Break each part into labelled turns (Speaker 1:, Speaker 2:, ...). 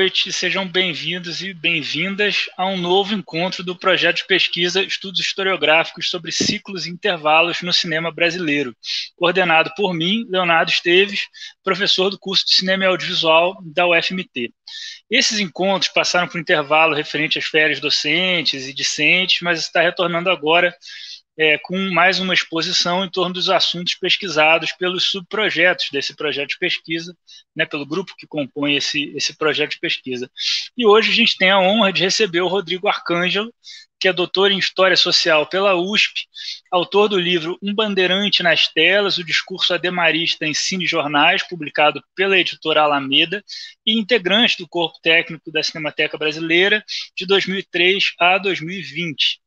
Speaker 1: noite, sejam bem-vindos e bem-vindas a um novo encontro do projeto de pesquisa Estudos Historiográficos sobre Ciclos e Intervalos no Cinema Brasileiro, coordenado por mim, Leonardo Esteves, professor do curso de Cinema e Audiovisual da UFMT. Esses encontros passaram por intervalo referente às férias docentes e discentes, mas está retornando agora é, com mais uma exposição em torno dos assuntos pesquisados pelos subprojetos desse projeto de pesquisa, né, pelo grupo que compõe esse, esse projeto de pesquisa. E hoje a gente tem a honra de receber o Rodrigo Arcângelo, que é doutor em História Social pela USP, autor do livro Um Bandeirante nas Telas, o discurso ademarista em Cine Jornais, publicado pela editora Alameda, e integrante do Corpo Técnico da Cinemateca Brasileira de 2003 a 2020.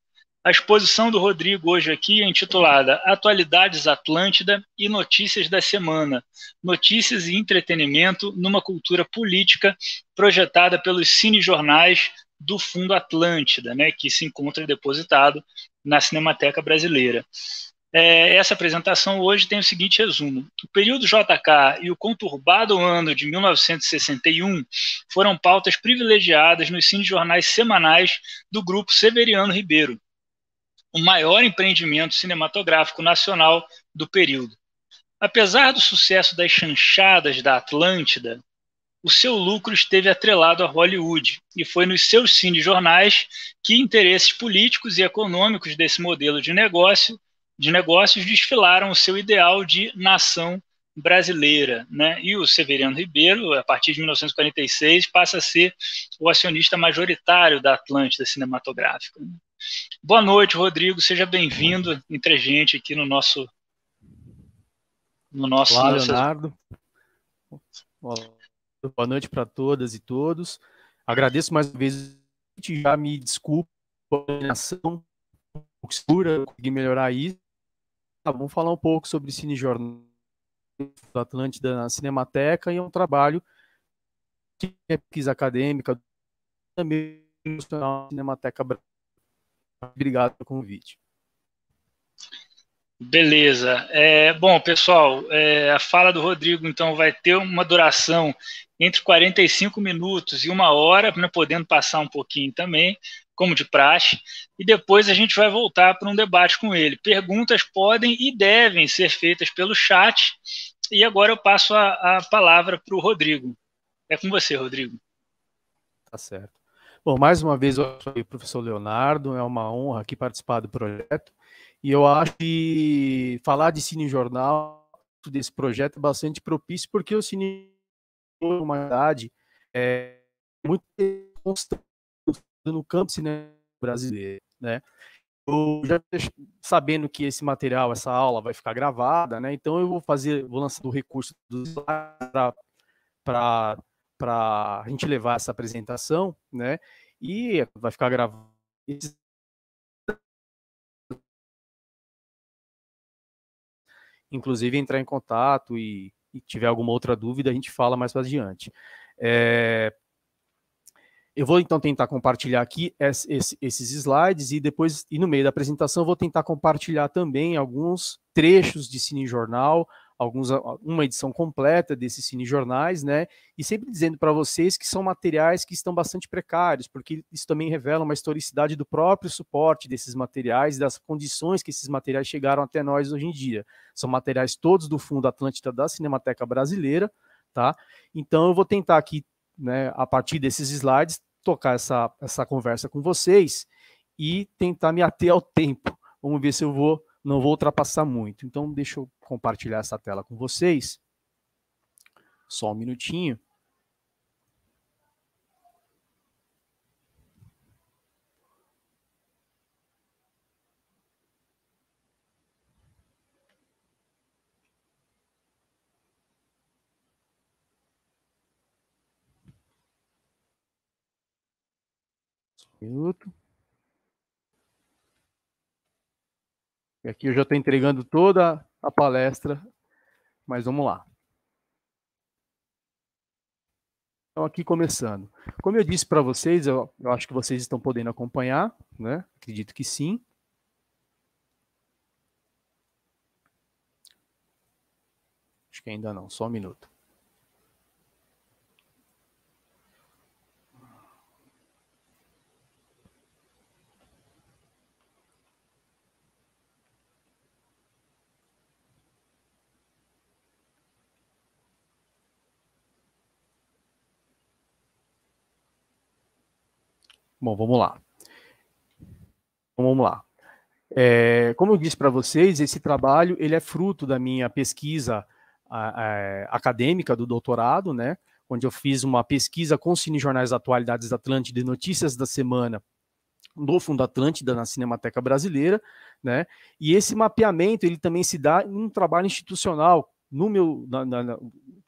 Speaker 1: A exposição do Rodrigo hoje aqui é intitulada Atualidades Atlântida e Notícias da Semana: Notícias e Entretenimento numa Cultura Política, projetada pelos cinejornais do Fundo Atlântida, né, que se encontra depositado na Cinemateca Brasileira. É, essa apresentação hoje tem o seguinte resumo: o período JK e o conturbado ano de 1961 foram pautas privilegiadas nos cinejornais semanais do grupo Severiano Ribeiro o maior empreendimento cinematográfico nacional do período. Apesar do sucesso das chanchadas da Atlântida, o seu lucro esteve atrelado a Hollywood, e foi nos seus cinejornais que interesses políticos e econômicos desse modelo de negócio de negócios desfilaram o seu ideal de nação brasileira, né? E o Severiano Ribeiro, a partir de 1946, passa a ser o acionista majoritário da Atlântida Cinematográfica. Né? Boa noite, Rodrigo. Seja bem-vindo entre gente aqui no nosso. No nosso. Olá, nossas... Leonardo.
Speaker 2: Boa noite para todas e todos. Agradeço mais uma vez. Já me desculpa a ação, obscura, consegui melhorar isso. Tá, vamos falar um pouco sobre Cine Jornal da Atlântida na Cinemateca e é um trabalho que é pesquisa acadêmica também na Cinemateca Brasileira Obrigado pelo convite.
Speaker 1: Beleza. É, bom, pessoal, é, a fala do Rodrigo, então, vai ter uma duração entre 45 minutos e uma hora, né, podendo passar um pouquinho também, como de praxe, e depois a gente vai voltar para um debate com ele. Perguntas podem e devem ser feitas pelo chat, e agora eu passo a, a palavra para o Rodrigo. É com você, Rodrigo.
Speaker 2: Tá certo. Bom, mais uma vez, eu sou o professor Leonardo, é uma honra aqui participar do projeto. E eu acho que falar de Cine Jornal, desse projeto, é bastante propício, porque o Cine Jornal, uma idade, é muito constante no campo cinema brasileiro. Né? Eu já sabendo que esse material, essa aula vai ficar gravada, né? então eu vou fazer, vou lançar o recurso para para a gente levar essa apresentação, né? E vai ficar gravado.
Speaker 3: Inclusive entrar em contato
Speaker 2: e, e, tiver alguma outra dúvida a gente fala mais para adiante. É... Eu vou então tentar compartilhar aqui esses slides e depois, e no meio da apresentação, vou tentar compartilhar também alguns trechos de Cine Jornal, alguns, uma edição completa desses cinejornais, né? E sempre dizendo para vocês que são materiais que estão bastante precários, porque isso também revela uma historicidade do próprio suporte desses materiais, das condições que esses materiais chegaram até nós hoje em dia. São materiais todos do Fundo atlântico da Cinemateca Brasileira, tá? Então eu vou tentar aqui, né, a partir desses slides, tocar essa, essa conversa com vocês e tentar me ater ao tempo. Vamos ver se eu vou não vou ultrapassar muito. Então, deixa eu compartilhar essa tela com vocês. Só um minutinho. um minuto. E aqui eu já estou entregando toda a palestra, mas vamos lá. Então, aqui começando. Como eu disse para vocês, eu, eu, acho que vocês estão podendo acompanhar, né? Acredito que sim. Acho que ainda não, só um minuto. Bom, vamos lá. Então, vamos lá. É, como eu disse para vocês, esse trabalho ele é fruto da minha pesquisa a, a, acadêmica do doutorado, né? Onde eu fiz uma pesquisa com Cine Jornais Atualidades da Atlântida e Notícias da Semana no Fundo Atlântida, na Cinemateca Brasileira, né? E esse mapeamento ele também se dá em um trabalho institucional no meu na, na,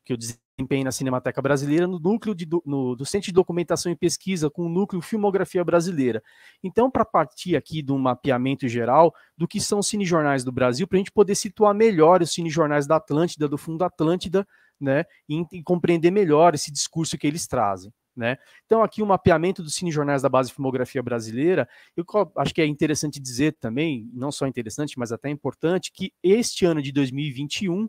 Speaker 2: que eu desempenho na Cinemateca Brasileira, no núcleo de, no, do Centro de Documentação e Pesquisa, com o núcleo Filmografia Brasileira. Então, para partir aqui de um mapeamento geral do que são os cinejornais do Brasil, para a gente poder situar melhor os cinejornais da Atlântida, do Fundo Atlântida, né, e, e compreender melhor esse discurso que eles trazem. Né? Então, aqui o um mapeamento dos cinejornais da base filmografia brasileira. Eu acho que é interessante dizer também, não só interessante, mas até importante, que este ano de 2021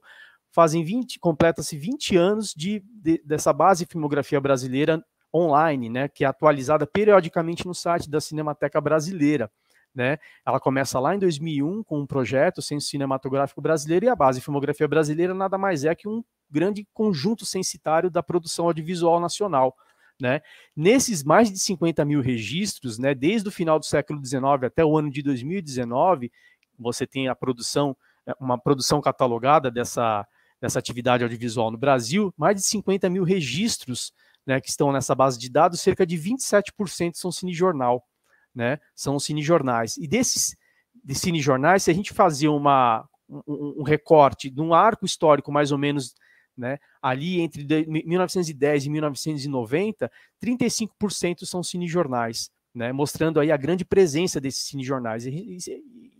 Speaker 2: fazem 20, completa-se 20 anos de, de, dessa base de filmografia brasileira online, né, que é atualizada periodicamente no site da Cinemateca Brasileira. Né? Ela começa lá em 2001 com um projeto Censo Cinematográfico Brasileiro e a base de Filmografia Brasileira nada mais é que um grande conjunto censitário da produção audiovisual nacional. Né? Nesses mais de 50 mil registros, né, desde o final do século XIX até o ano de 2019, você tem a produção, é, uma produção catalogada dessa, dessa atividade audiovisual no Brasil, mais de 50 mil registros né, que estão nessa base de dados, cerca de 27% são cinejornal, né, são cinejornais. E desses de cinejornais, se a gente fazia uma, um, um recorte de um arco histórico mais ou menos né, ali entre 1910 e 1990, 35% são cinejornais né, mostrando aí a grande presença desses cinejornais. E, e,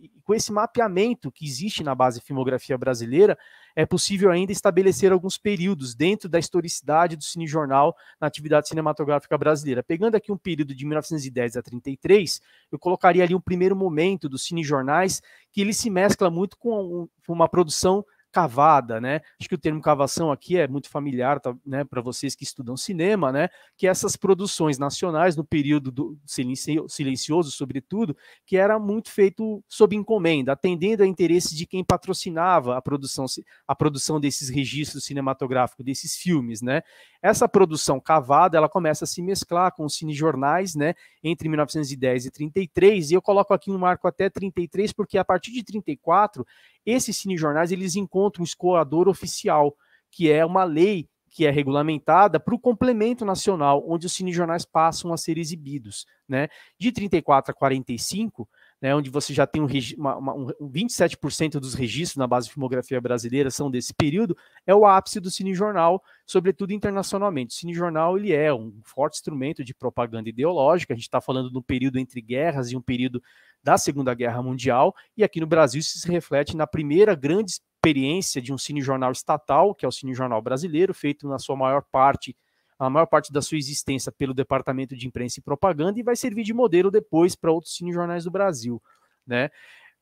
Speaker 2: e, com esse mapeamento que existe na base filmografia brasileira, é possível ainda estabelecer alguns períodos dentro da historicidade do cinejornal na atividade cinematográfica brasileira. Pegando aqui um período de 1910 a 33, eu colocaria ali um primeiro momento dos cinejornais que ele se mescla muito com uma produção cavada, né? Acho que o termo cavação aqui é muito familiar, tá, né, para vocês que estudam cinema, né? Que essas produções nacionais no período do silencio, silencioso, sobretudo, que era muito feito sob encomenda, atendendo a interesses de quem patrocinava a produção, a produção desses registros cinematográficos, desses filmes, né? Essa produção cavada, ela começa a se mesclar com os cinejornais, né? Entre 1910 e 33, e eu coloco aqui um marco até 33 porque a partir de 34 esses cinejornais eles encontram um escoador oficial, que é uma lei que é regulamentada para o complemento nacional, onde os cinejornais passam a ser exibidos. Né? De 34 a 45, né, onde você já tem um, uma, uma, um 27% dos registros na base de filmografia brasileira são desse período, é o ápice do cinejornal, sobretudo internacionalmente. O cinejornal ele é um forte instrumento de propaganda ideológica, a gente está falando de um período entre guerras e um período da Segunda Guerra Mundial, e aqui no Brasil isso se reflete na primeira grande experiência de um cinejornal estatal, que é o Cinejornal Brasileiro, feito na sua maior parte, a maior parte da sua existência pelo Departamento de Imprensa e Propaganda, e vai servir de modelo depois para outros cinejornais do Brasil, né?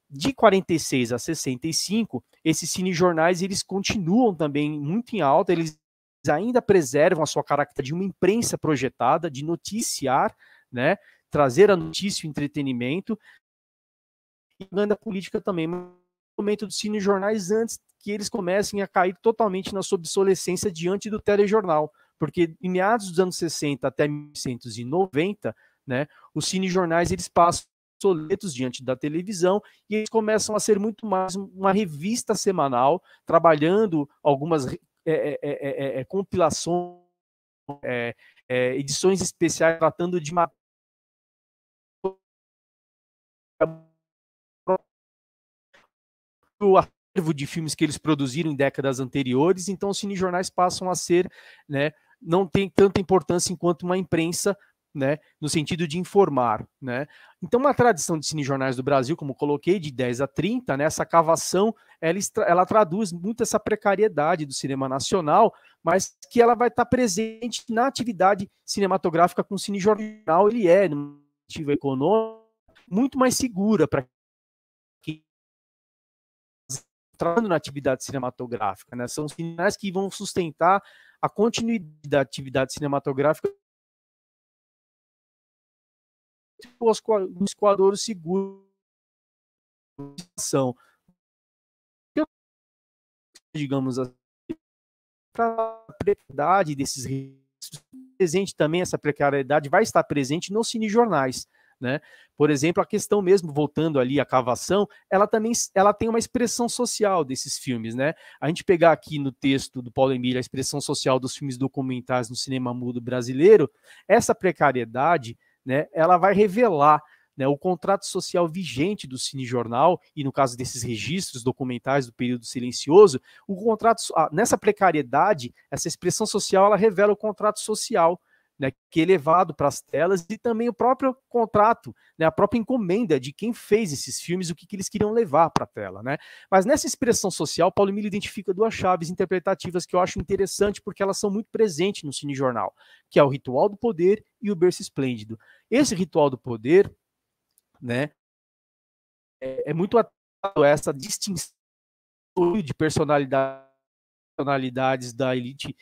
Speaker 2: De 46 a 65, esses cinejornais eles continuam também muito em alta, eles ainda preservam a sua característica de uma imprensa projetada, de noticiar, né, trazer a notícia e o entretenimento, e propaganda política também. Mas o momento dos cinejornais antes que eles comecem a cair totalmente na sua obsolescência diante do telejornal, porque em meados dos anos 60 até 1990, né, os cinejornais eles passam obsoletos diante da televisão e eles começam a ser muito mais uma revista semanal, trabalhando algumas é é é, é, é, é, compilações, edições
Speaker 3: especiais tratando de matéria
Speaker 2: o acervo de filmes que eles produziram em décadas anteriores, então os cinejornais passam a ser, né, não tem tanta importância enquanto uma imprensa, né, no sentido de informar, né? Então, uma tradição de cinejornais do Brasil, como coloquei, de 10 a 30, né, essa cavação, ela, ela traduz muito essa precariedade do cinema nacional, mas que ela vai estar presente na atividade cinematográfica com o cinejornal, ele é, numa ativa econômica, muito mais segura para
Speaker 3: entrando na atividade cinematográfica, né? São sinais que vão sustentar a continuidade da atividade cinematográfica os quadros seguros são digamos assim,
Speaker 2: para a precariedade desses presente também essa precariedade vai estar presente nos cinejornais. Né? Por exemplo, a questão mesmo, voltando ali à cavação, ela também ela tem uma expressão social desses filmes, né? A gente pegar aqui no texto do Paulo Emílio a expressão social dos filmes documentais no cinema mudo brasileiro, essa precariedade, né, ela vai revelar né, o contrato social vigente do cinejornal, e no caso desses registros documentais do período silencioso, o contrato nessa precariedade, essa expressão social, ela revela o contrato social né, que é levado para as telas e também o próprio contrato, né, a própria encomenda de quem fez esses filmes, o que, que eles queriam levar para a tela. Né? Mas nessa expressão social, Paulo Emílio identifica duas chaves interpretativas que eu acho interessante porque elas são muito presentes no cinejornal, que é o ritual do poder e o berço esplêndido. Esse ritual do poder né, é, é muito atado a essa distinção de personalidade, personalidades da elite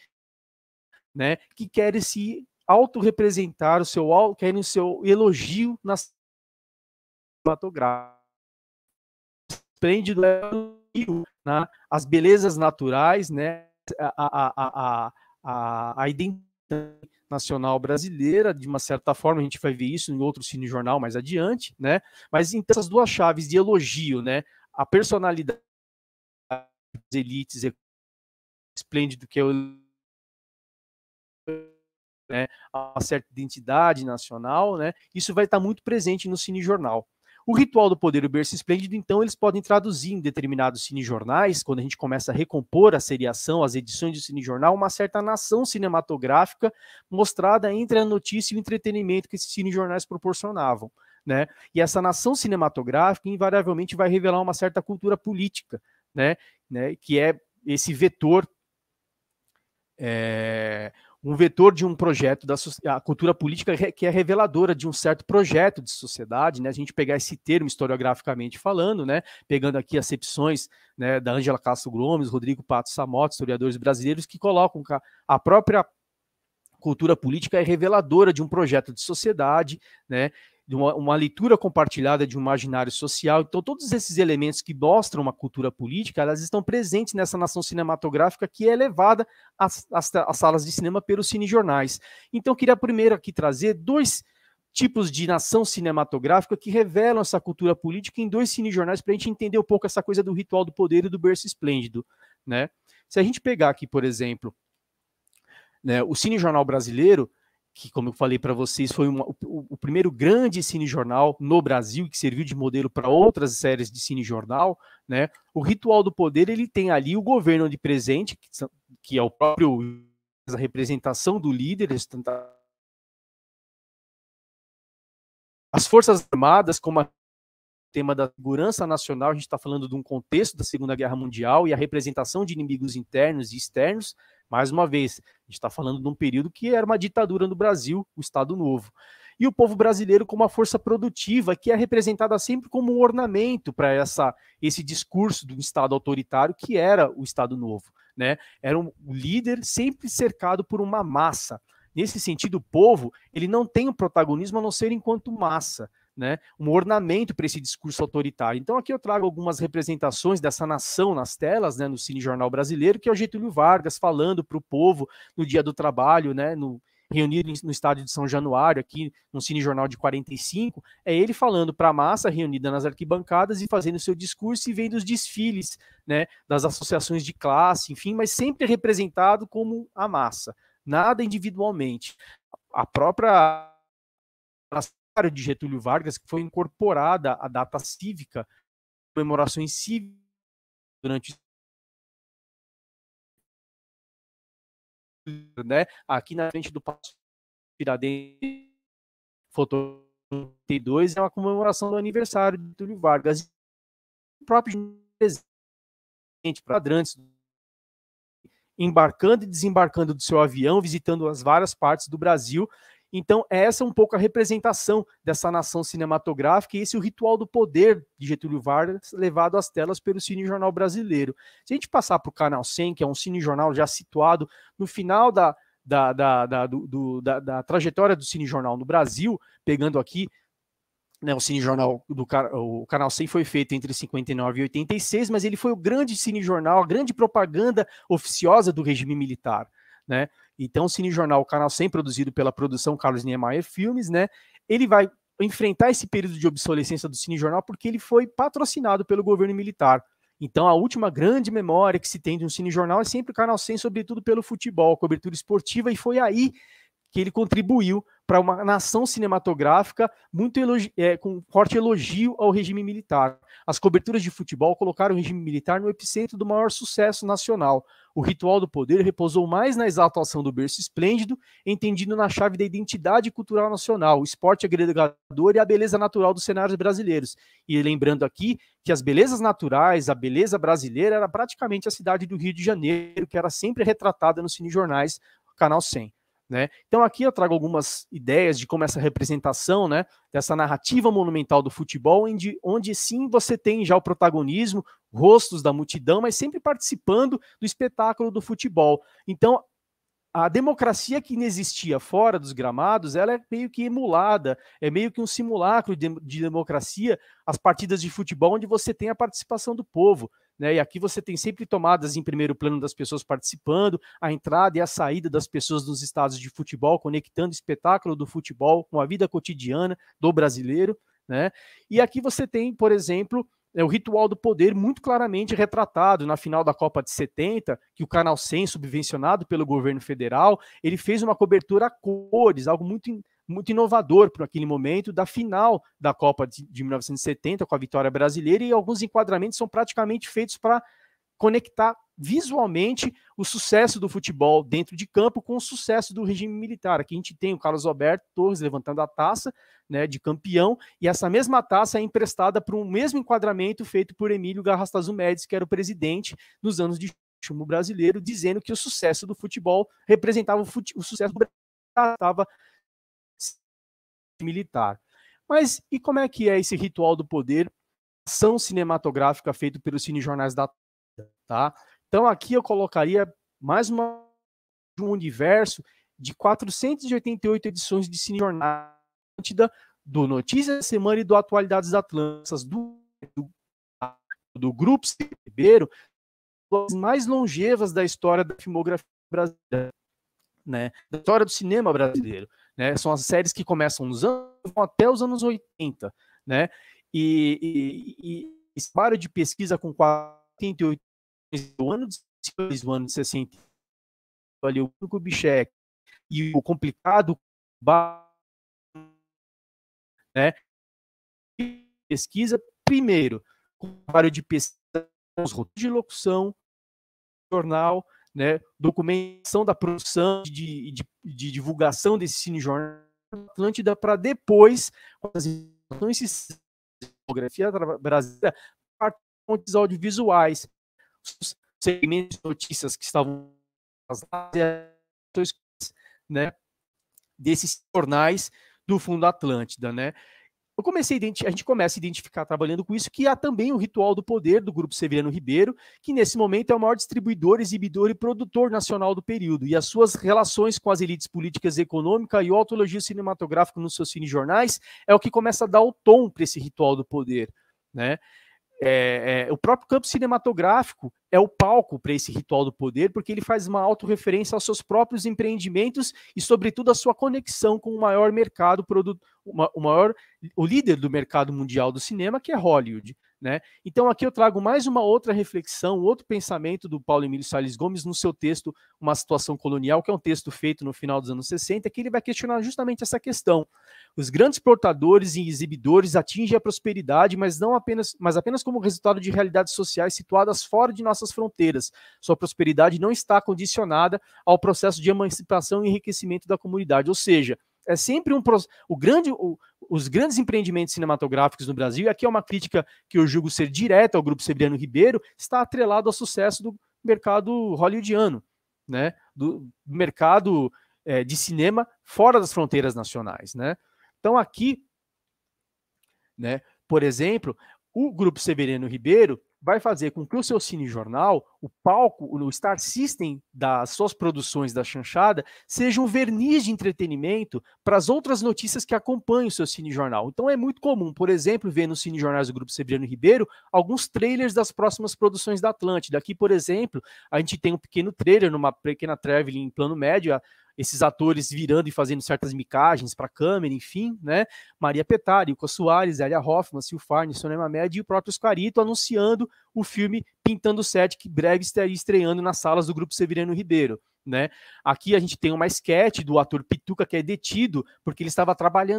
Speaker 2: né, que querem se autorrepresentar o seu é o seu elogio na cinematográfica. Prende né? as belezas naturais, né? a, a, a, a, identidade nacional brasileira, de uma certa forma, a gente vai ver isso em outro cine jornal mais adiante, né? Mas então essas duas chaves de elogio, né? A personalidade das elites, é esplêndido que é o né, a uma certa identidade nacional, né, isso vai estar muito presente no cinejornal. O ritual do poder o berço esplêndido, então, eles podem traduzir em determinados cinejornais, quando a gente começa a recompor a seriação, as edições do cinejornal, uma certa nação cinematográfica mostrada entre a notícia e o entretenimento que esses cinejornais proporcionavam. Né? E essa nação cinematográfica, invariavelmente, vai revelar uma certa cultura política, né? né? que é esse vetor é, um vetor de um projeto da a cultura política que é reveladora de um certo projeto de sociedade, né? A gente pegar esse termo historiograficamente falando, né? Pegando aqui acepções né, da Ângela Castro Gomes, Rodrigo Pato Samoto, historiadores brasileiros que colocam a própria cultura política é reveladora de um projeto de sociedade, né? de uma, uma, leitura compartilhada de um imaginário social. Então, todos esses elementos que mostram uma cultura política, elas estão presentes nessa nação cinematográfica que é levada às, às, às salas de cinema pelos cinejornais. Então, eu queria primeiro aqui trazer dois tipos de nação cinematográfica que revelam essa cultura política em dois cinejornais para a gente entender um pouco essa coisa do ritual do poder e do berço esplêndido, né? Se a gente pegar aqui, por exemplo, né, o cinejornal brasileiro, que, como eu falei para vocês, foi uma, o, o, primeiro grande cinejornal no Brasil, que serviu de modelo para outras séries de cinejornal, né? O Ritual do Poder, ele tem ali o governo de presente, que, que é o próprio a representação do líder, as Forças Armadas, como a tema da segurança nacional, a gente está falando de um contexto da Segunda Guerra Mundial e a representação de inimigos internos e externos, mais uma vez, a gente está falando de um período que era uma ditadura no Brasil, o Estado Novo. E o povo brasileiro como uma força produtiva, que é representada sempre como um ornamento para essa esse discurso do Estado autoritário que era o Estado Novo. Né? Era um líder sempre cercado por uma massa. Nesse sentido, o povo ele não tem um protagonismo a não ser enquanto massa né, um ornamento para esse discurso autoritário. Então aqui eu trago algumas representações dessa nação nas telas, né, no Cine Jornal Brasileiro, que é o Getúlio Vargas falando para o povo no Dia do Trabalho, né, no, reunido no estádio de São Januário, aqui no Cine Jornal de 45, é ele falando para a massa reunida nas arquibancadas e fazendo seu discurso e vendo os desfiles né, das associações de classe, enfim, mas sempre representado como a massa, nada individualmente. A própria de Getúlio Vargas, que foi incorporada a data cívica,
Speaker 3: comemorações cívicas durante né, aqui na frente do Passo Piradentes, foto 32 é uma comemoração do aniversário de Getúlio Vargas. O próprio presidente quadrantes
Speaker 2: embarcando e desembarcando do seu avião, visitando as várias partes do Brasil então, essa é um pouco a representação dessa nação cinematográfica e esse é o ritual do poder de Getúlio Vargas levado às telas pelo Cine Jornal Brasileiro. Se a gente passar para o Canal 100, que é um cine jornal já situado no final da, da, da, da, do, da, da trajetória do Cine Jornal no Brasil, pegando aqui né, o Cine Jornal do o Canal 100 foi feito entre 59 e 86, mas ele foi o grande cine jornal, a grande propaganda oficiosa do regime militar, né? Então, o Cine Jornal, o canal sempre produzido pela produção Carlos Niemeyer Filmes, né? Ele vai enfrentar esse período de obsolescência do Cine Jornal porque ele foi patrocinado pelo governo militar. Então, a última grande memória que se tem de um Cine Jornal é sempre o Canal 100, sobretudo pelo futebol, cobertura esportiva, e foi aí que ele contribuiu para uma nação cinematográfica muito elogi é, com forte elogio ao regime militar. As coberturas de futebol colocaram o regime militar no epicentro do maior sucesso nacional. O ritual do poder repousou mais na exaltação do berço esplêndido, entendido na chave da identidade cultural nacional, o esporte agregador e a beleza natural dos cenários brasileiros. E lembrando aqui que as belezas naturais, a beleza brasileira, era praticamente a cidade do Rio de Janeiro, que era sempre retratada nos cinejornais Canal 100. Né? Então aqui eu trago algumas ideias de como essa representação, né, dessa narrativa monumental do futebol, onde, onde sim você tem já o protagonismo, rostos da multidão, mas sempre participando do espetáculo do futebol. Então a democracia que existia fora dos gramados, ela é meio que emulada, é meio que um simulacro de, de democracia, as partidas de futebol onde você tem a participação do povo. Né? E aqui você tem sempre tomadas em primeiro plano das pessoas participando, a entrada e a saída das pessoas nos estados de futebol, conectando o espetáculo do futebol com a vida cotidiana do brasileiro. Né? E aqui você tem, por exemplo, é o ritual do poder muito claramente retratado na final da Copa de 70, que o Canal 100, subvencionado pelo governo federal, ele fez uma cobertura a cores, algo muito muito inovador para aquele momento da final da Copa de, de 1970 com a vitória brasileira e alguns enquadramentos são praticamente feitos para conectar visualmente o sucesso do futebol dentro de campo com o sucesso do regime militar. Aqui a gente tem o Carlos Alberto Torres levantando a taça né, de campeão, e essa mesma taça é emprestada para um mesmo enquadramento feito por Emílio Garrastazu Médici, que era o presidente nos anos de chumbo brasileiro, dizendo que o sucesso do futebol representava o, fute o sucesso do Brasil, estava militar. Mas e como é que é esse ritual do poder, ação cinematográfica feito pelos cinejornais da tá? Então aqui eu colocaria mais uma um universo de 488 edições de cinejornais do Notícias da Semana e do Atualidades da Atlânticas, do, do, do Grupo Ribeiro, as mais longevas da história da filmografia brasileira, né? da história do cinema brasileiro. Né? São as séries que começam nos anos até os anos 80, né? E, e, e esse de pesquisa com 48 anos, o ano de 60,
Speaker 3: ali o Kubitschek e o complicado né? Pesquisa primeiro,
Speaker 2: com de pesquisa, os roteiros de locução, jornal, né, documentação da produção de, de, de divulgação desse cinejornal Atlântida para depois, com as informações fotografia brasileira, fontes audiovisuais, segmentos de notícias que estavam né, desses jornais do Fundo Atlântida, né? eu comecei a, a, gente começa a identificar trabalhando com isso que há também o ritual do poder do grupo Severiano Ribeiro, que nesse momento é o maior distribuidor, exibidor e produtor nacional do período, e as suas relações com as elites políticas e econômica e o autologio cinematográfico nos seus cine jornais é o que começa a dar o tom para esse ritual do poder, né? É, é, o próprio campo cinematográfico é o palco para esse ritual do poder, porque ele faz uma autorreferência aos seus próprios empreendimentos e, sobretudo, à sua conexão com o maior mercado produtor o maior, o líder do mercado mundial do cinema, que é Hollywood. Né? Então aqui eu trago mais uma outra reflexão, outro pensamento do Paulo Emílio Salles Gomes no seu texto Uma Situação Colonial, que é um texto feito no final dos anos 60, que ele vai questionar justamente essa questão. Os grandes portadores e exibidores atingem a prosperidade, mas não apenas, mas apenas como resultado de realidades sociais situadas fora de nossas fronteiras. Sua prosperidade não está condicionada ao processo de emancipação e enriquecimento da comunidade, ou seja, é sempre um o grande o, os grandes empreendimentos cinematográficos no Brasil, e aqui é uma crítica que eu julgo ser direta ao grupo Sebriano Ribeiro, está atrelado ao sucesso do mercado hollywoodiano, né? Do mercado é, de cinema fora das fronteiras nacionais, né? Então aqui, né, por exemplo, o grupo Severino Ribeiro vai fazer com que o seu cine jornal, o palco, o star system das suas produções da chanchada, seja um verniz de entretenimento para as outras notícias que acompanham o seu cine jornal. Então é muito comum, por exemplo, ver nos cine jornais do Grupo Severiano Ribeiro alguns trailers das próximas produções da Atlântida. Aqui, por exemplo, a gente tem um pequeno trailer numa pequena traveling em plano médio esses atores virando e fazendo certas micagens para a câmera, enfim, né? Maria Petari, Ico Soares, Elia Hoffman, Sil Farne, Sonia Mamed e o próprio Oscarito anunciando o filme Pintando o Set, que breve estaria estreando nas salas do Grupo Severino Ribeiro. Né? Aqui a gente tem uma esquete do ator Pituca que é detido porque ele estava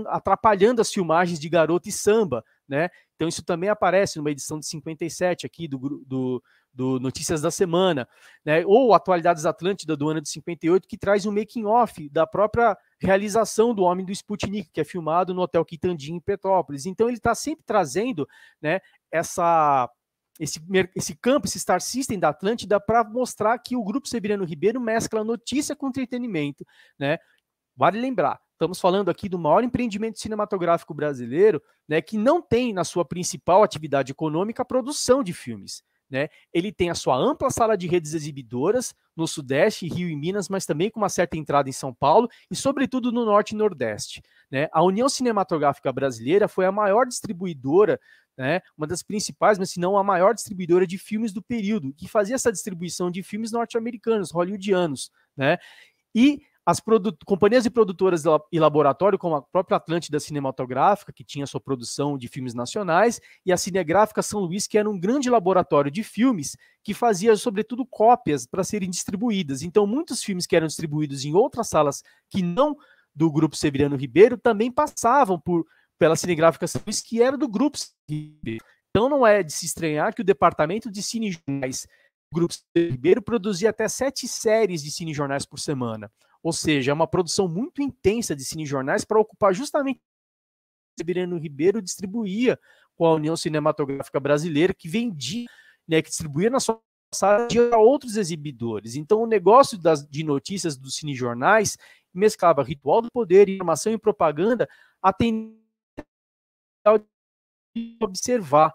Speaker 2: atrapalhando as filmagens de Garoto e Samba. Né? Então isso também aparece numa edição de 57 aqui do, do, do Notícias da Semana, né? Ou Atualidades Atlântida do ano de 58, que traz um making off da própria realização do Homem do Sputnik, que é filmado no Hotel Quitandinho em Petrópolis. Então ele está sempre trazendo, né, essa esse, esse campo, esse Star System da Atlântida, para mostrar que o Grupo Severiano Ribeiro mescla notícia com entretenimento. Né? Vale lembrar, estamos falando aqui do maior empreendimento cinematográfico brasileiro, né, que não tem na sua principal atividade econômica a produção de filmes. Né? Ele tem a sua ampla sala de redes exibidoras no Sudeste, Rio e Minas, mas também com uma certa entrada em São Paulo e, sobretudo, no Norte e Nordeste. Né? A União Cinematográfica Brasileira foi a maior distribuidora né, uma das principais, mas se não a maior distribuidora de filmes do período, que fazia essa distribuição de filmes norte-americanos, hollywoodianos, né? E as companhias e produtoras e laboratório, como a própria Atlântida Cinematográfica, que tinha sua produção de filmes nacionais, e a Cinegráfica São Luís, que era um grande laboratório de filmes que fazia, sobretudo, cópias para serem distribuídas. Então, muitos filmes que eram distribuídos em outras salas que não do Grupo Severiano Ribeiro também passavam por pela Cinegráfica São Luís, que era do Grupo Ribeiro. Então não é de se estranhar que o departamento de cinejornais do Grupo Ribeiro produzia até sete séries de cinejornais por semana. Ou seja, é uma produção muito intensa de cinejornais para ocupar justamente o o Ribeiro distribuía com a União Cinematográfica Brasileira, que vendia, né, que distribuía na sua passagem a outros exibidores. Então, o negócio das, de notícias dos cinejornais mesclava ritual do poder, informação e propaganda, atendendo de observar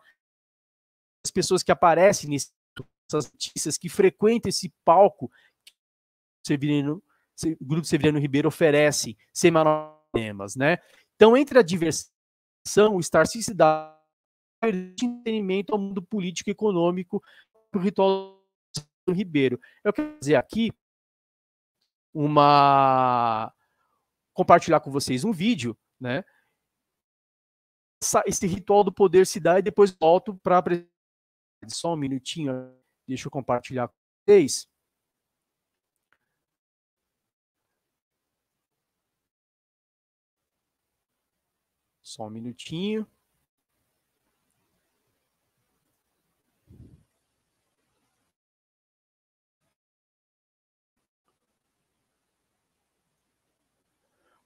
Speaker 2: as pessoas que aparecem nessas notícias, que frequentam esse palco que o, Severino, o Grupo Severino Ribeiro oferece semanalmente temas, né? Então, entre a diversão, o estar se cidade, entretenimento ao mundo político e econômico, do ritual do Ribeiro. Eu quero dizer aqui uma compartilhar com vocês um vídeo, né? essa, esse ritual do poder se dá e depois volto para a Só um minutinho, deixa eu compartilhar com vocês.
Speaker 3: Só um minutinho.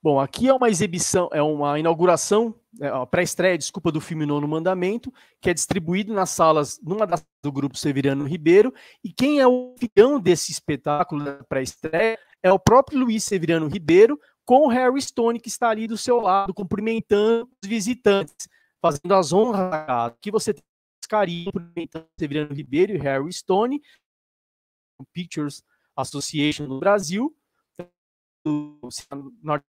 Speaker 2: Bom, aqui é uma exibição, é uma inauguração é, pré-estreia, desculpa, do filme Nono Mandamento, que é distribuído nas salas, numa das do grupo Severiano Ribeiro, e quem é o filhão desse espetáculo da pré-estreia é o próprio Luiz Severiano Ribeiro, com o Harry Stone, que está ali do seu lado, cumprimentando os visitantes, fazendo as honras da casa, que você tem carinho, cumprimentando Severiano Ribeiro e Harry Stone, Pictures Association no Brasil, norte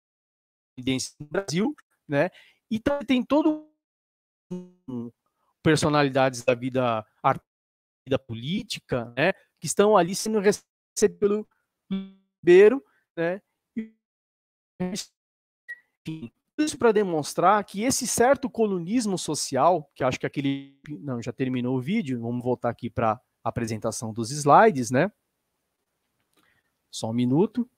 Speaker 2: do Brasil, né? E tem todo personalidades da vida, da política, né, que estão ali sendo recebidos pelo Ribeiro, né, enfim, isso para demonstrar que esse certo colunismo social, que acho que aquele. Não, já terminou o vídeo, vamos voltar aqui para a apresentação dos slides, né? Só um minuto.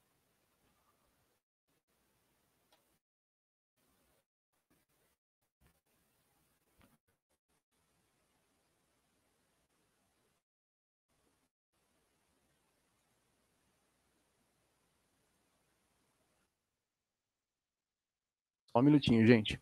Speaker 2: Só um minutinho, gente.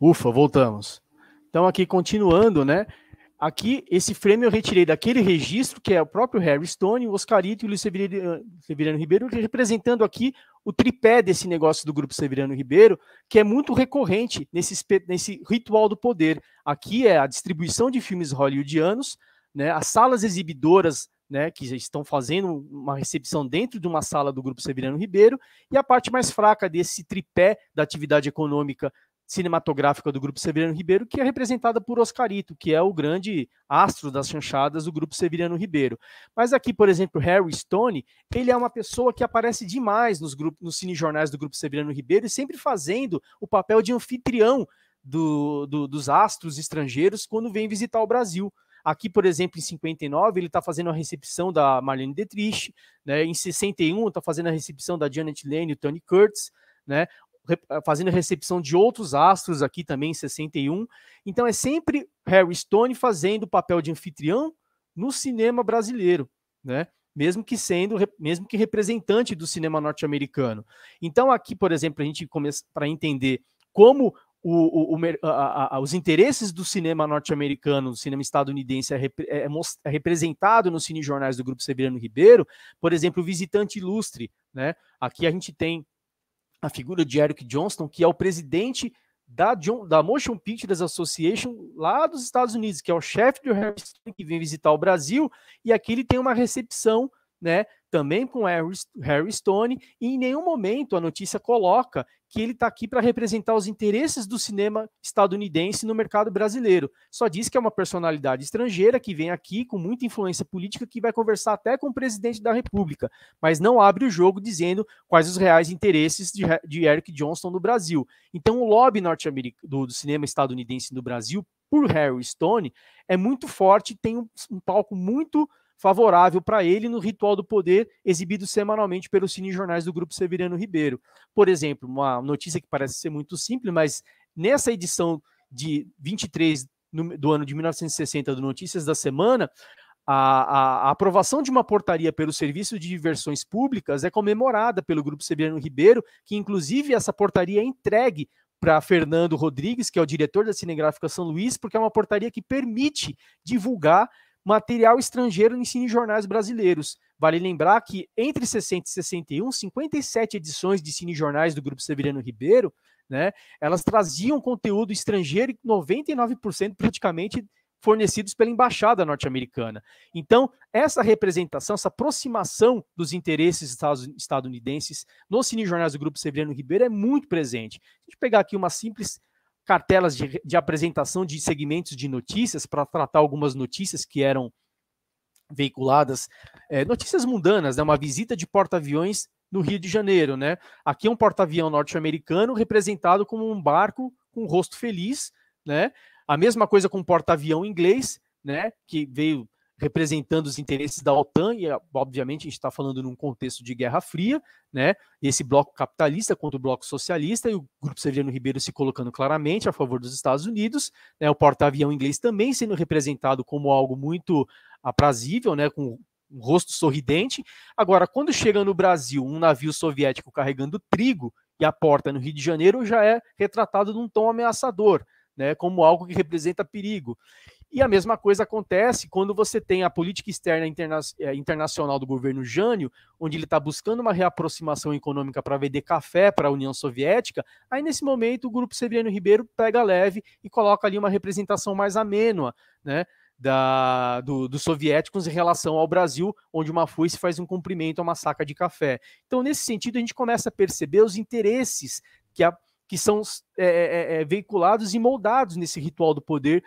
Speaker 2: Ufa, voltamos. Então aqui continuando, né? Aqui, esse frame eu retirei daquele registro, que é o próprio Harry Stone, o Oscarito e o Luiz Severiano Ribeiro, representando aqui o tripé desse negócio do grupo Severiano Ribeiro, que é muito recorrente nesse, nesse ritual do poder. Aqui é a distribuição de filmes hollywoodianos, né, as salas exibidoras né, que estão fazendo uma recepção dentro de uma sala do Grupo Severiano Ribeiro, e a parte mais fraca desse tripé da atividade econômica cinematográfica do Grupo Severiano Ribeiro, que é representada por Oscarito, que é o grande astro das chanchadas do Grupo Severiano Ribeiro. Mas aqui, por exemplo, Harry Stone, ele é uma pessoa que aparece demais nos, grupos, nos cinejornais do Grupo Severiano Ribeiro e sempre fazendo o papel de anfitrião do, do, dos astros estrangeiros quando vem visitar o Brasil. Aqui, por exemplo, em 59, ele está fazendo a recepção da Marlene Detriche, né? em 61 está fazendo a recepção da Janet Lane e o Tony Curtis, né? Ah, fazendo a recepção de outros astros aqui também em 61. Então é sempre Harry Stone fazendo o papel de anfitrião no cinema brasileiro, né? Mesmo que sendo, mesmo que representante do cinema norte-americano. Então aqui, por exemplo, a gente começa para entender como o, o, o, a, a, os interesses do cinema norte-americano, do cinema estadunidense é, é, é, é representado nos cinejornais do Grupo Severiano Ribeiro, por exemplo, o Visitante Ilustre, né? Aqui a gente tem a figura de Eric Johnston, que é o presidente da, John, da Motion Pictures Association lá dos Estados Unidos, que é o chefe do Harry que vem visitar o Brasil, e aqui ele tem uma recepção né, também com Harry Stone, e em nenhum momento a notícia coloca que ele está aqui para representar os interesses do cinema estadunidense no mercado brasileiro. Só diz que é uma personalidade estrangeira que vem aqui com muita influência política que vai conversar até com o presidente da República, mas não abre o jogo dizendo quais os reais interesses de, de Eric Johnston no Brasil. Então, o lobby norte do, do cinema estadunidense no Brasil por Harry Stone é muito forte, tem um, um palco muito favorável para ele no Ritual do Poder, exibido semanalmente pelos cinejornais do Grupo Severiano Ribeiro. Por exemplo, uma notícia que parece ser muito simples, mas nessa edição de 23 do ano de 1960 do Notícias da Semana, a, a, a, aprovação de uma portaria pelo Serviço de Diversões Públicas é comemorada pelo Grupo Severiano Ribeiro, que inclusive essa portaria é entregue para Fernando Rodrigues, que é o diretor da Cinegráfica São Luís, porque é uma portaria que permite divulgar material estrangeiro em cinejornais brasileiros. Vale lembrar que entre 60 e 61, 57 edições de cinejornais do Grupo Severiano Ribeiro, né, elas traziam conteúdo estrangeiro e 99% praticamente fornecidos pela embaixada norte-americana. Então, essa representação, essa aproximação dos interesses estadunidenses nos cinejornais do Grupo Severiano Ribeiro é muito presente. Se a gente pegar aqui uma simples cartelas de, de apresentação de segmentos de notícias para tratar algumas notícias que eram veiculadas, é, notícias mundanas, né? Uma visita de porta-aviões no Rio de Janeiro, né? Aqui é um porta-avião norte-americano representado como um barco com um rosto feliz, né? A mesma coisa com um porta-avião inglês, né? Que veio representando os interesses da OTAN, e obviamente a gente está falando num contexto de Guerra Fria, né? Esse bloco capitalista contra o bloco socialista, e o Grupo Severino Ribeiro se colocando claramente a favor dos Estados Unidos, né? O porta-avião inglês também sendo representado como algo muito aprazível, né? Com um rosto sorridente. Agora, quando chega no Brasil um navio soviético carregando trigo e a porta no Rio de Janeiro já é retratado num tom ameaçador né, como algo que representa perigo. E a mesma coisa acontece quando você tem a política externa interna eh, internacional do governo Jânio, onde ele está buscando uma reaproximação econômica para vender café para a União Soviética. Aí, nesse momento, o grupo Severiano Ribeiro pega leve e coloca ali uma representação mais amênua, né? da, do, dos soviéticos em relação ao Brasil, onde uma se faz um cumprimento a uma saca de café. Então, nesse sentido, a gente começa a perceber os interesses que a que são é é, é, é, veiculados e moldados nesse ritual do poder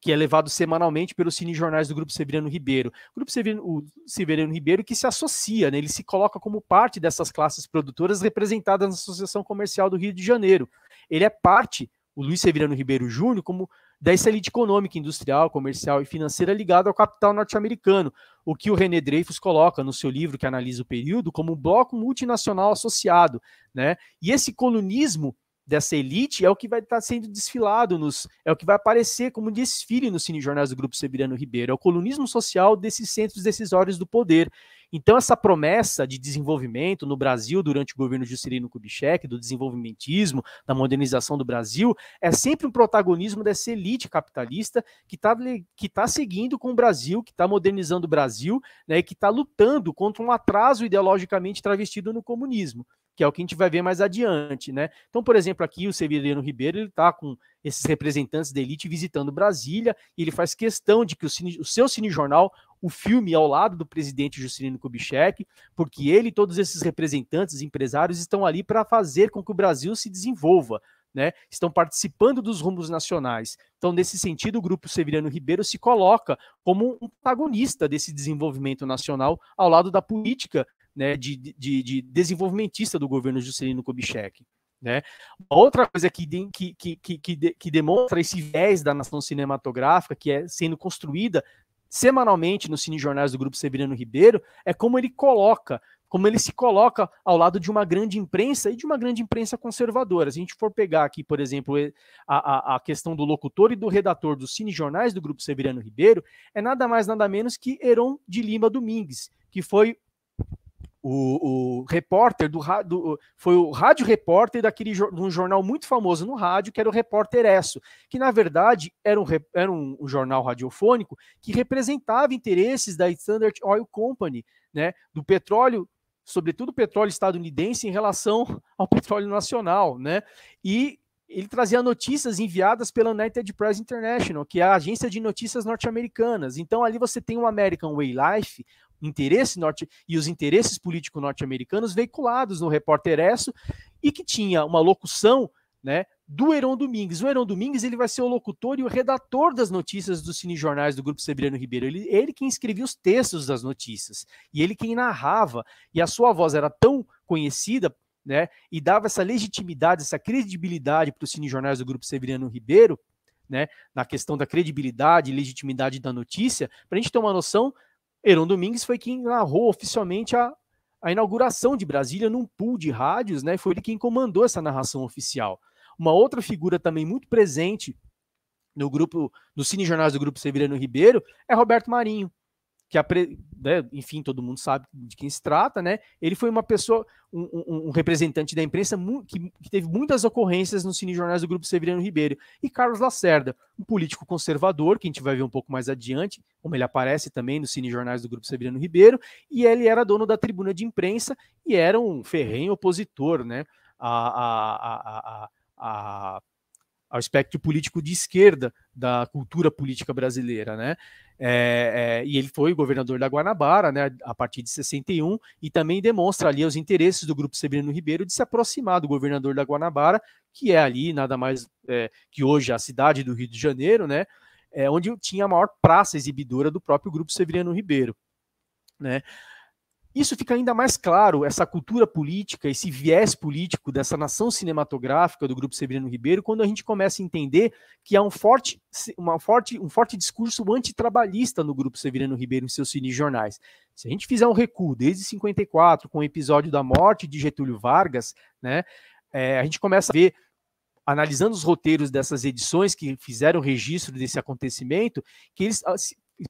Speaker 2: que é levado semanalmente pelos cinejornais do Grupo Severiano Ribeiro. O Grupo Severino, o Severiano Ribeiro que se associa, né, ele se coloca como parte dessas classes produtoras representadas na Associação Comercial do Rio de Janeiro. Ele é parte, o Luiz Severiano Ribeiro Júnior, como dessa elite econômica, industrial, comercial e financeira ligada ao capital norte-americano, o que o René Dreyfus coloca no seu livro que analisa o período como um bloco multinacional associado. Né? E esse colonismo dessa elite é o que vai estar tá sendo desfilado nos é o que vai aparecer como desfile nos cinejornais do grupo Severiano Ribeiro é o colunismo social desses centros decisórios do poder então essa promessa de desenvolvimento no Brasil durante o governo Juscelino Kubitschek do desenvolvimentismo da modernização do Brasil é sempre um protagonismo dessa elite capitalista que está que tá seguindo com o Brasil que está modernizando o Brasil né que está lutando contra um atraso ideologicamente travestido no comunismo que é o que a gente vai ver mais adiante, né? Então, por exemplo, aqui o Severino Ribeiro, ele está com esses representantes da elite visitando Brasília, e ele faz questão de que o, cine, o seu cinejornal, o filme ao lado do presidente Juscelino Kubitschek, porque ele e todos esses representantes, empresários, estão ali para fazer com que o Brasil se desenvolva, né, estão participando dos rumos nacionais. Então, nesse sentido, o Grupo Severiano Ribeiro se coloca como um protagonista desse desenvolvimento nacional ao lado da política né, de, de, de desenvolvimentista do governo Juscelino Kubitschek. Né? Outra coisa que, que, que, que, que demonstra esse viés da nação cinematográfica, que é sendo construída semanalmente nos cinejornais do Grupo Severino Ribeiro, é como ele coloca, como ele se coloca ao lado de uma grande imprensa e de uma grande imprensa conservadora. Se a gente for pegar aqui, por exemplo, a, a, a questão do locutor e do redator dos cinejornais do Grupo Severino Ribeiro, é nada mais nada menos que Heron de Lima Domingues, que foi o, o repórter do rádio, foi o rádio repórter daquele um jornal muito famoso no rádio, que era o Repórter Esso, que na verdade era um, era um, um jornal radiofônico que representava interesses da Standard Oil Company, né, do petróleo sobretudo o petróleo estadunidense em relação ao petróleo nacional, né? E ele trazia notícias enviadas pela United Press International, que é a agência de notícias norte-americanas. Então ali você tem o American Way Life interesse norte e os interesses políticos norte-americanos veiculados no repórter Esso e que tinha uma locução né, do Heron Domingues. O Heron Domingues ele vai ser o locutor e o redator das notícias dos cinejornais do Grupo Sebriano Ribeiro. Ele, ele quem escrevia os textos das notícias e ele quem narrava. E a sua voz era tão conhecida né, e dava essa legitimidade, essa credibilidade para os cinejornais do Grupo Severiano Ribeiro, né, na questão da credibilidade e legitimidade da notícia, para a gente ter uma noção Heron Domingues foi quem narrou oficialmente a, a inauguração de Brasília num pool de rádios, né? Foi ele quem comandou essa narração oficial. Uma outra figura também muito presente no grupo, no Cine Jornais do Grupo Severino Ribeiro, é Roberto Marinho, que a, né, enfim, todo mundo sabe de quem se trata, né? Ele foi uma pessoa, um, um, um representante da imprensa que, que, teve muitas ocorrências nos cinejornais do Grupo Severiano Ribeiro. E Carlos Lacerda, um político conservador, que a gente vai ver um pouco mais adiante, como ele aparece também nos cinejornais do Grupo Severiano Ribeiro, e ele era dono da tribuna de imprensa e era um ferrenho opositor, né? a, a, a, a ao espectro político de esquerda da cultura política brasileira, né? É, é, e ele foi governador da Guanabara, né, a partir de 61, e também demonstra ali os interesses do grupo Severino Ribeiro de se aproximar do governador da Guanabara, que é ali nada mais é, que hoje a cidade do Rio de Janeiro, né? É, onde tinha a maior praça exibidora do próprio grupo Severino Ribeiro, né? Isso fica ainda mais claro, essa cultura política, esse viés político dessa nação cinematográfica do Grupo Severino Ribeiro, quando a gente começa a entender que há um forte, uma forte, um forte discurso antitrabalhista no Grupo Severino Ribeiro em seus cinejornais. Se a gente fizer um recuo desde 54, com o episódio da morte de Getúlio Vargas, né, é, a gente começa a ver analisando os roteiros dessas edições que fizeram registro desse acontecimento, que eles ah,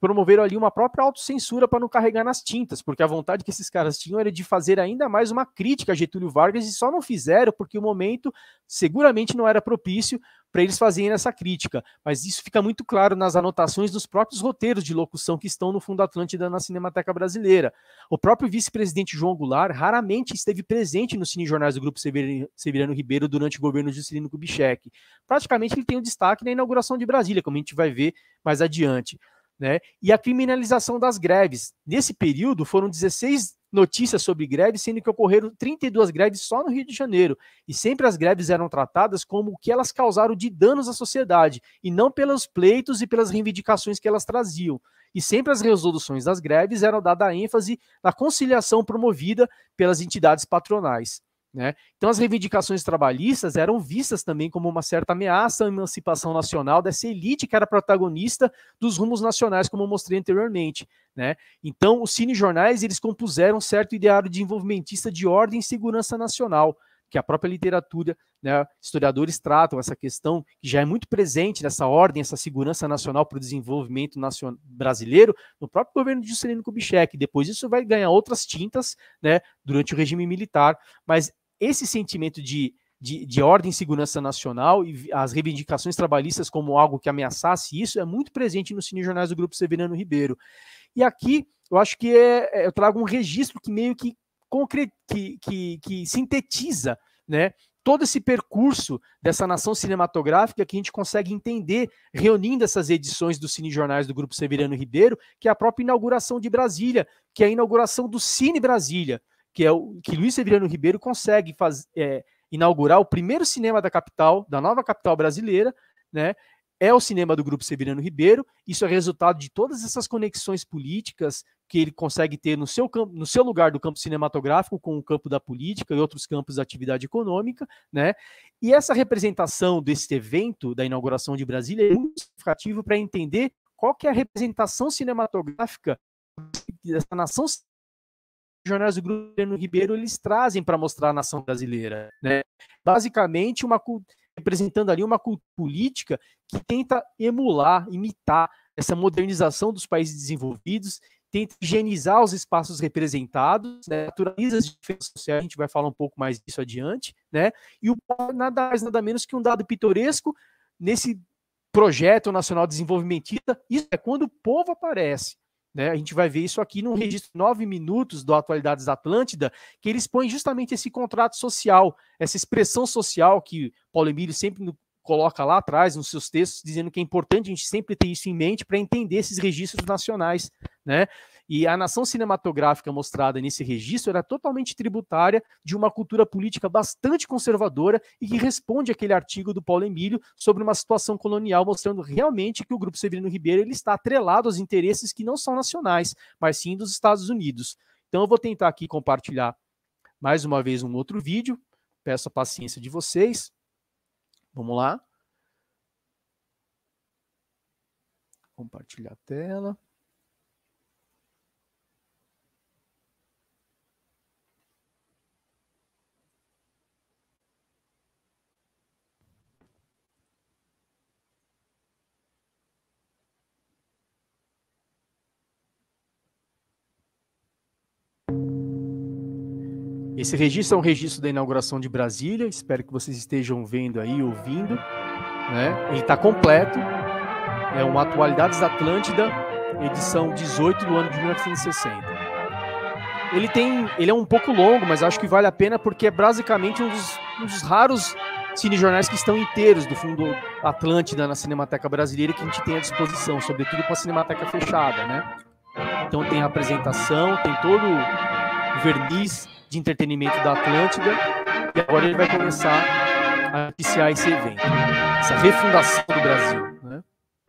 Speaker 2: promoveram ali uma própria autocensura para não carregar nas tintas, porque a vontade que esses caras tinham era de fazer ainda mais uma crítica a Getúlio Vargas e só não fizeram porque o momento seguramente não era propício para eles fazerem essa crítica. Mas isso fica muito claro nas anotações dos próprios roteiros de locução que estão no Fundo Atlântida na Cinemateca Brasileira. O próprio vice-presidente João Goulart raramente esteve presente nos cinejornais do Grupo Severino Ribeiro durante o governo de Juscelino Kubitschek. Praticamente ele tem o um destaque na inauguração de Brasília, como a gente vai ver mais adiante né? E a criminalização das greves. Nesse período foram 16 notícias sobre greves, sendo que ocorreram 32 greves só no Rio de Janeiro. E sempre as greves eram tratadas como o que elas causaram de danos à sociedade, e não pelos pleitos e pelas reivindicações que elas traziam. E sempre as resoluções das greves eram dada ênfase na conciliação promovida pelas entidades patronais. Né? Então, as reivindicações trabalhistas eram vistas também como uma certa ameaça à emancipação nacional dessa elite que era protagonista dos rumos nacionais, como eu mostrei anteriormente. Né? Então, os cinejornais eles compuseram um certo ideário desenvolvimentista de ordem e segurança nacional, que a própria literatura, né, historiadores tratam essa questão, que já é muito presente nessa ordem, essa segurança nacional para o desenvolvimento nacional, brasileiro, no próprio governo de Juscelino Kubitschek. Depois isso vai ganhar outras tintas né, durante o regime militar, mas esse sentimento de, de, de ordem e segurança nacional e as reivindicações trabalhistas como algo que ameaçasse isso é muito presente nos cinejornais do Grupo Severino Ribeiro. E aqui eu acho que é, é, eu trago um registro que meio que, concre... que, que, que sintetiza né, todo esse percurso dessa nação cinematográfica que a gente consegue entender reunindo essas edições dos cinejornais do Grupo Severiano Ribeiro, que é a própria inauguração de Brasília, que é a inauguração do Cine Brasília, que é o que Luiz Severiano Ribeiro consegue faz, é, inaugurar o primeiro cinema da capital, da nova capital brasileira, né? É o cinema do Grupo Severiano Ribeiro. Isso é resultado de todas essas conexões políticas que ele consegue ter no seu, campo, no seu lugar do campo cinematográfico com o campo da política e outros campos da atividade econômica, né? E essa representação desse evento da inauguração de Brasília é muito significativo para entender qual que é a representação cinematográfica dessa nação jornais do Grupo Ribeiro eles trazem para mostrar a nação brasileira, né? Basicamente uma representando ali uma cultura política que tenta emular, imitar essa modernização dos países desenvolvidos, tenta higienizar os espaços representados, né? naturaliza as diferenças sociais, a gente vai falar um pouco mais disso adiante, né? E o nada mais nada menos que um dado pitoresco nesse projeto nacional desenvolvimentista, isso é quando o povo aparece né? A gente vai ver isso aqui no registro 9 minutos do Atualidades Atlântida, que ele expõe justamente esse contrato social, essa expressão social que Paulo Emílio sempre coloca lá atrás nos seus textos, dizendo que é importante a gente sempre ter isso em mente para entender esses registros nacionais. Né? E a nação cinematográfica mostrada nesse registro era é totalmente tributária de uma cultura política bastante conservadora e que responde aquele artigo do Paulo Emílio sobre uma situação colonial, mostrando realmente que o Grupo Severino Ribeiro ele está atrelado aos interesses que não são nacionais, mas sim dos Estados Unidos. Então eu vou tentar aqui compartilhar mais uma vez um outro vídeo, peço a paciência de vocês. Vamos lá. Compartilhar a tela. Esse registro é um registro da inauguração de Brasília. Espero que vocês estejam vendo aí, ouvindo. Né? Ele está completo. É uma Atualidades da Atlântida, edição 18 do ano de 1960. Ele tem, ele é um pouco longo, mas acho que vale a pena porque é basicamente um dos, um dos raros cinejornais que estão inteiros do fundo Atlântida na Cinemateca Brasileira que a gente tem à disposição, sobretudo para a Cinemateca fechada, né? Então tem a apresentação, tem todo verniz de entretenimento da Atlântida e agora ele vai começar a iniciar esse evento, essa refundação do Brasil. Né?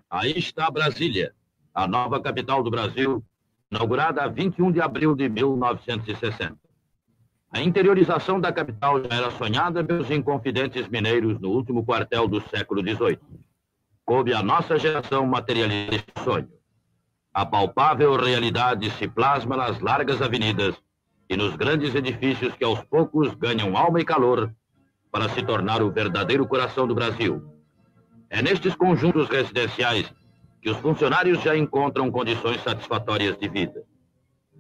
Speaker 4: Aí está Brasília, a nova capital do Brasil, inaugurada a 21 de abril de 1960. A interiorização da capital já era sonhada pelos inconfidentes mineiros no último quartel do século XVIII. Coube a nossa geração materializar esse sonho. A palpável realidade se plasma nas largas avenidas e nos grandes edifícios que aos poucos ganham alma e calor para se tornar o verdadeiro coração do Brasil. É nestes conjuntos residenciais que os funcionários já encontram condições satisfatórias de vida.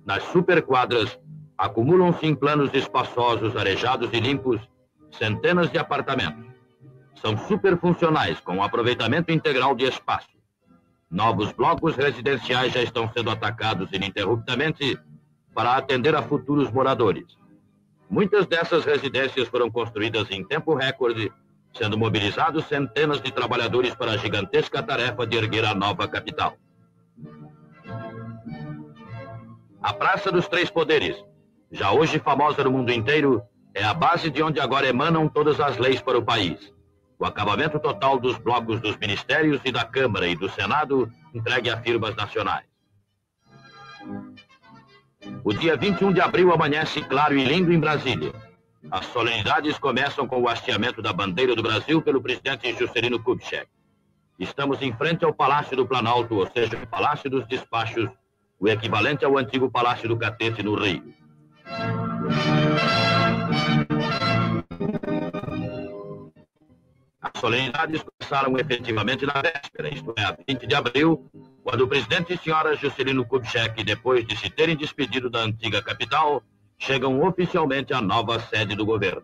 Speaker 4: Nas superquadras, acumulam-se em planos espaçosos, arejados e limpos, centenas de apartamentos. São superfuncionais, com um aproveitamento integral de espaço. Novos blocos residenciais já estão sendo atacados ininterruptamente para atender a futuros moradores. Muitas dessas residências foram construídas em tempo recorde, sendo mobilizados centenas de trabalhadores para a gigantesca tarefa de erguer a nova capital. A Praça dos Três Poderes, já hoje famosa no mundo inteiro, é a base de onde agora emanam todas as leis para o país. O acabamento total dos blocos dos ministérios e da Câmara e do Senado entregue a firmas nacionais. O dia 21 de abril amanhece claro e lindo em Brasília. As solenidades começam com o hasteamento da bandeira do Brasil pelo presidente Juscelino Kubitschek. Estamos em frente ao Palácio do Planalto, ou seja, o Palácio dos Despachos, o equivalente ao antigo Palácio do Catete, no Rio. As solenidades começaram efetivamente na véspera, isto é, a 20 de abril, quando o presidente e senhora Juscelino Kubitschek, depois de se terem despedido da antiga capital, chegam oficialmente à nova sede do governo.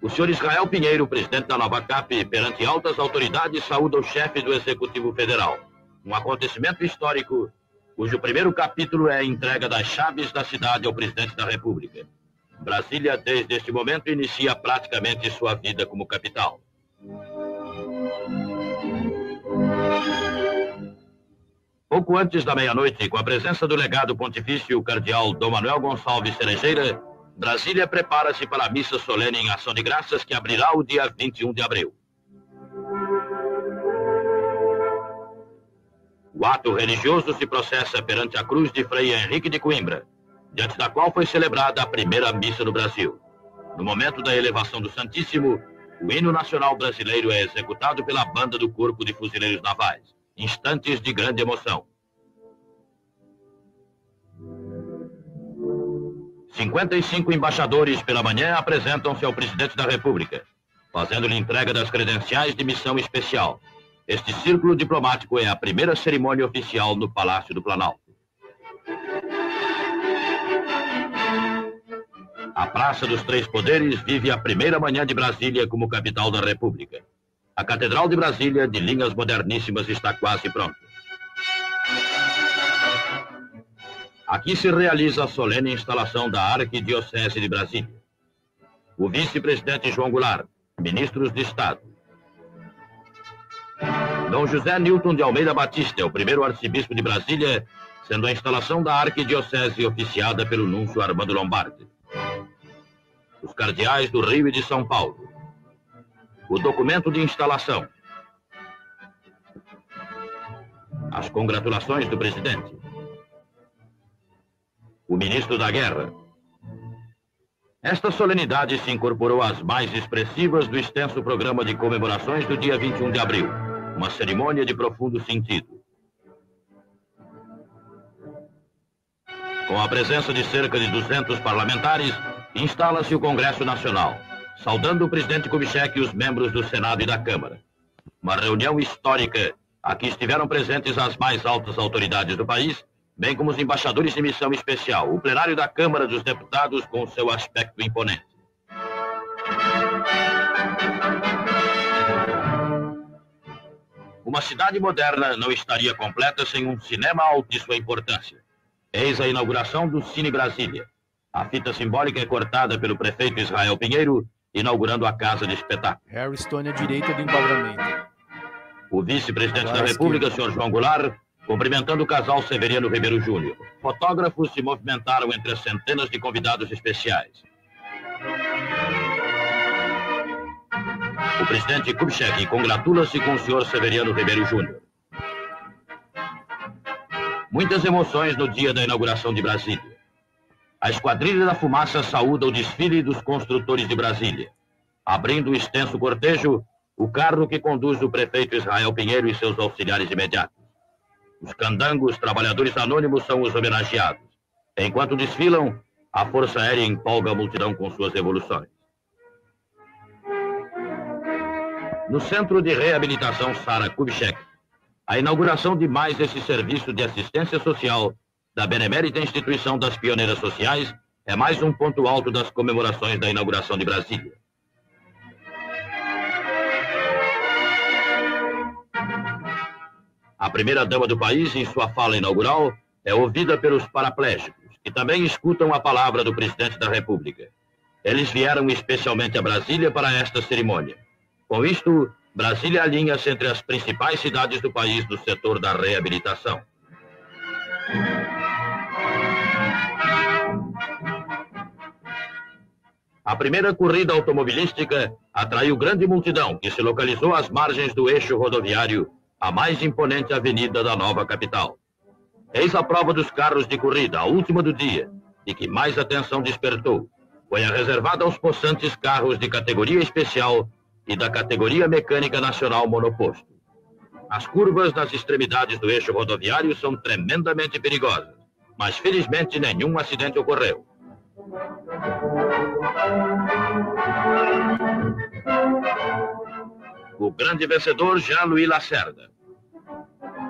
Speaker 4: O senhor Israel Pinheiro, presidente da Nova CAP, perante altas autoridades, saúda o chefe do Executivo Federal. Um acontecimento histórico cujo primeiro capítulo é a entrega das chaves da cidade ao presidente da República. Brasília, desde este momento, inicia praticamente sua vida como capital. Pouco antes da meia-noite, com a presença do legado pontifício cardeal Dom Manuel Gonçalves Cerejeira, Brasília prepara-se para a missa solene em ação de graças que abrirá o dia 21 de abril. O ato religioso se processa perante a cruz de Frei Henrique de Coimbra, diante da qual foi celebrada a primeira missa no Brasil. No momento da elevação do Santíssimo, o hino nacional brasileiro é executado pela banda do Corpo de Fuzileiros Navais. Instantes de grande emoção. 55 embaixadores pela manhã apresentam-se ao presidente da República, fazendo-lhe entrega das credenciais de missão especial. Este círculo diplomático é a primeira cerimônia oficial no Palácio do Planalto. A Praça dos Três Poderes vive a primeira manhã de Brasília como capital da República. A Catedral de Brasília, de linhas moderníssimas, está quase pronta. Aqui se realiza a solene instalação da Arquidiocese de Brasília. O vice-presidente João Goulart, ministros de Estado. Dom José Newton de Almeida Batista, o primeiro arcebispo de Brasília, sendo a instalação da Arquidiocese oficiada pelo núncio Armando Lombardi os cardeais do Rio e de São Paulo. O documento de instalação. As congratulações do presidente. O ministro da Guerra. Esta solenidade se incorporou às mais expressivas do extenso programa de comemorações do dia 21 de abril, uma cerimônia de profundo sentido. Com a presença de cerca de 200 parlamentares, instala-se o Congresso Nacional, saudando o presidente Kubitschek e os membros do Senado e da Câmara. Uma reunião histórica a que estiveram presentes as mais altas autoridades do país, bem como os embaixadores de missão especial, o plenário da Câmara dos Deputados com seu aspecto imponente. Uma cidade moderna não estaria completa sem um cinema alto de sua importância. Eis a inauguração do Cine Brasília, a fita simbólica é cortada pelo prefeito Israel Pinheiro, inaugurando a casa de espetáculo.
Speaker 2: Harry Stone à direita do enquadramento.
Speaker 4: O vice-presidente da República, esquerda. senhor João Goulart, cumprimentando o casal Severiano Ribeiro Júnior. Fotógrafos se movimentaram entre as centenas de convidados especiais. O presidente Kubitschek congratula-se com o senhor Severiano Ribeiro Júnior. Muitas emoções no dia da inauguração de Brasília. A Esquadrilha da Fumaça saúda o desfile dos construtores de Brasília. Abrindo o extenso cortejo, o carro que conduz o prefeito Israel Pinheiro e seus auxiliares imediatos. Os candangos, trabalhadores anônimos, são os homenageados. Enquanto desfilam, a Força Aérea empolga a multidão com suas evoluções. No Centro de Reabilitação Sara Kubitschek, a inauguração de mais esse serviço de assistência social da benemérita instituição das pioneiras sociais é mais um ponto alto das comemorações da inauguração de Brasília. A primeira-dama do país, em sua fala inaugural, é ouvida pelos paraplégicos, que também escutam a palavra do presidente da República. Eles vieram especialmente a Brasília para esta cerimônia. Com isto, Brasília alinha-se entre as principais cidades do país do setor da reabilitação. A primeira corrida automobilística atraiu grande multidão que se localizou às margens do eixo rodoviário, a mais imponente avenida da nova capital. Eis a prova dos carros de corrida, a última do dia, e que mais atenção despertou. Foi a reservada aos possantes carros de categoria especial e da categoria mecânica nacional monoposto. As curvas nas extremidades do eixo rodoviário são tremendamente perigosas, mas felizmente nenhum acidente ocorreu. O grande vencedor já Luís Lacerda.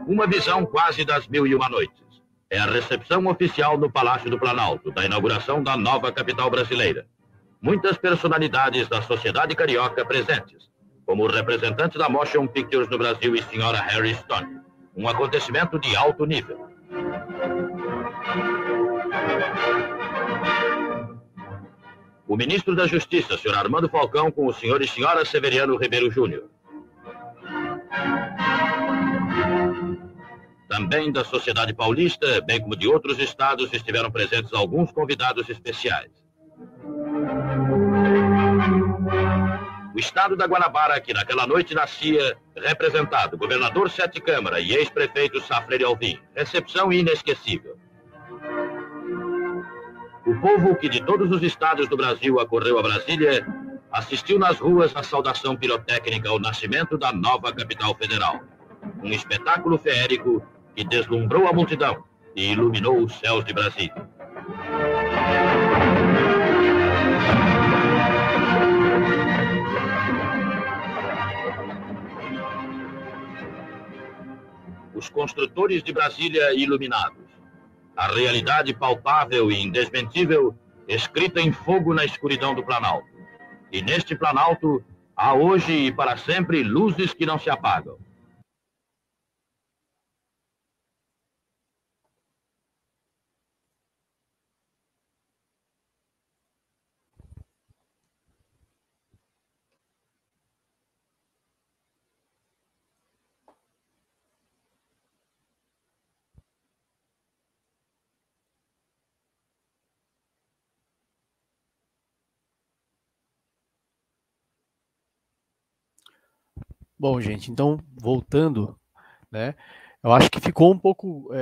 Speaker 4: Uma visão quase das mil e uma noites. É a recepção oficial no Palácio do Planalto, da inauguração da nova capital brasileira. Muitas personalidades da sociedade carioca presentes como representante da Motion Pictures no Brasil e senhora Harry Stone. Um acontecimento de alto nível. O ministro da Justiça, senhor Armando Falcão, com o senhor e senhora Severiano Ribeiro Júnior. Também da sociedade paulista, bem como de outros estados, estiveram presentes alguns convidados especiais. O estado da Guanabara, que naquela noite nascia, representado governador Sete Câmara e ex-prefeito Safra de Alvim. Recepção inesquecível. O povo que de todos os estados do Brasil acorreu a Brasília assistiu nas ruas a saudação pirotécnica ao nascimento da nova capital federal. Um espetáculo feérico que deslumbrou a multidão e iluminou os céus de Brasília. os construtores de Brasília iluminados. A realidade palpável e indesmentível, escrita em fogo na escuridão do Planalto. E neste Planalto, há hoje e para sempre luzes que não se apagam.
Speaker 2: Bom, gente, então voltando, né? Eu acho que ficou um pouco é,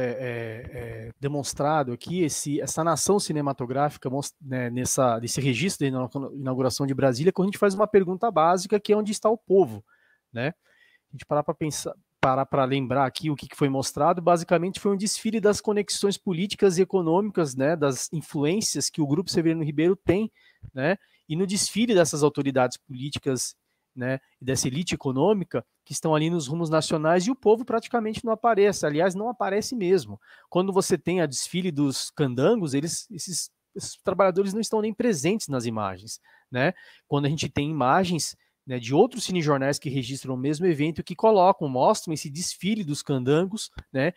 Speaker 2: é, é demonstrado aqui esse, essa nação cinematográfica né, nessa, nesse registro da inauguração de Brasília, quando a gente faz uma pergunta básica que é onde está o povo, né? A gente parar para pensar, parar para lembrar aqui o que, foi mostrado, basicamente foi um desfile das conexões políticas e econômicas, né, das influências que o grupo Severino Ribeiro tem, né, e no desfile dessas autoridades políticas né, dessa elite econômica que estão ali nos rumos nacionais e o povo praticamente não aparece. Aliás, não aparece mesmo. Quando você tem a desfile dos candangos, eles, esses, esses trabalhadores não estão nem presentes nas imagens. Né? Quando a gente tem imagens né, de outros cinejornais que registram o mesmo evento que colocam, mostram esse desfile dos candangos, né,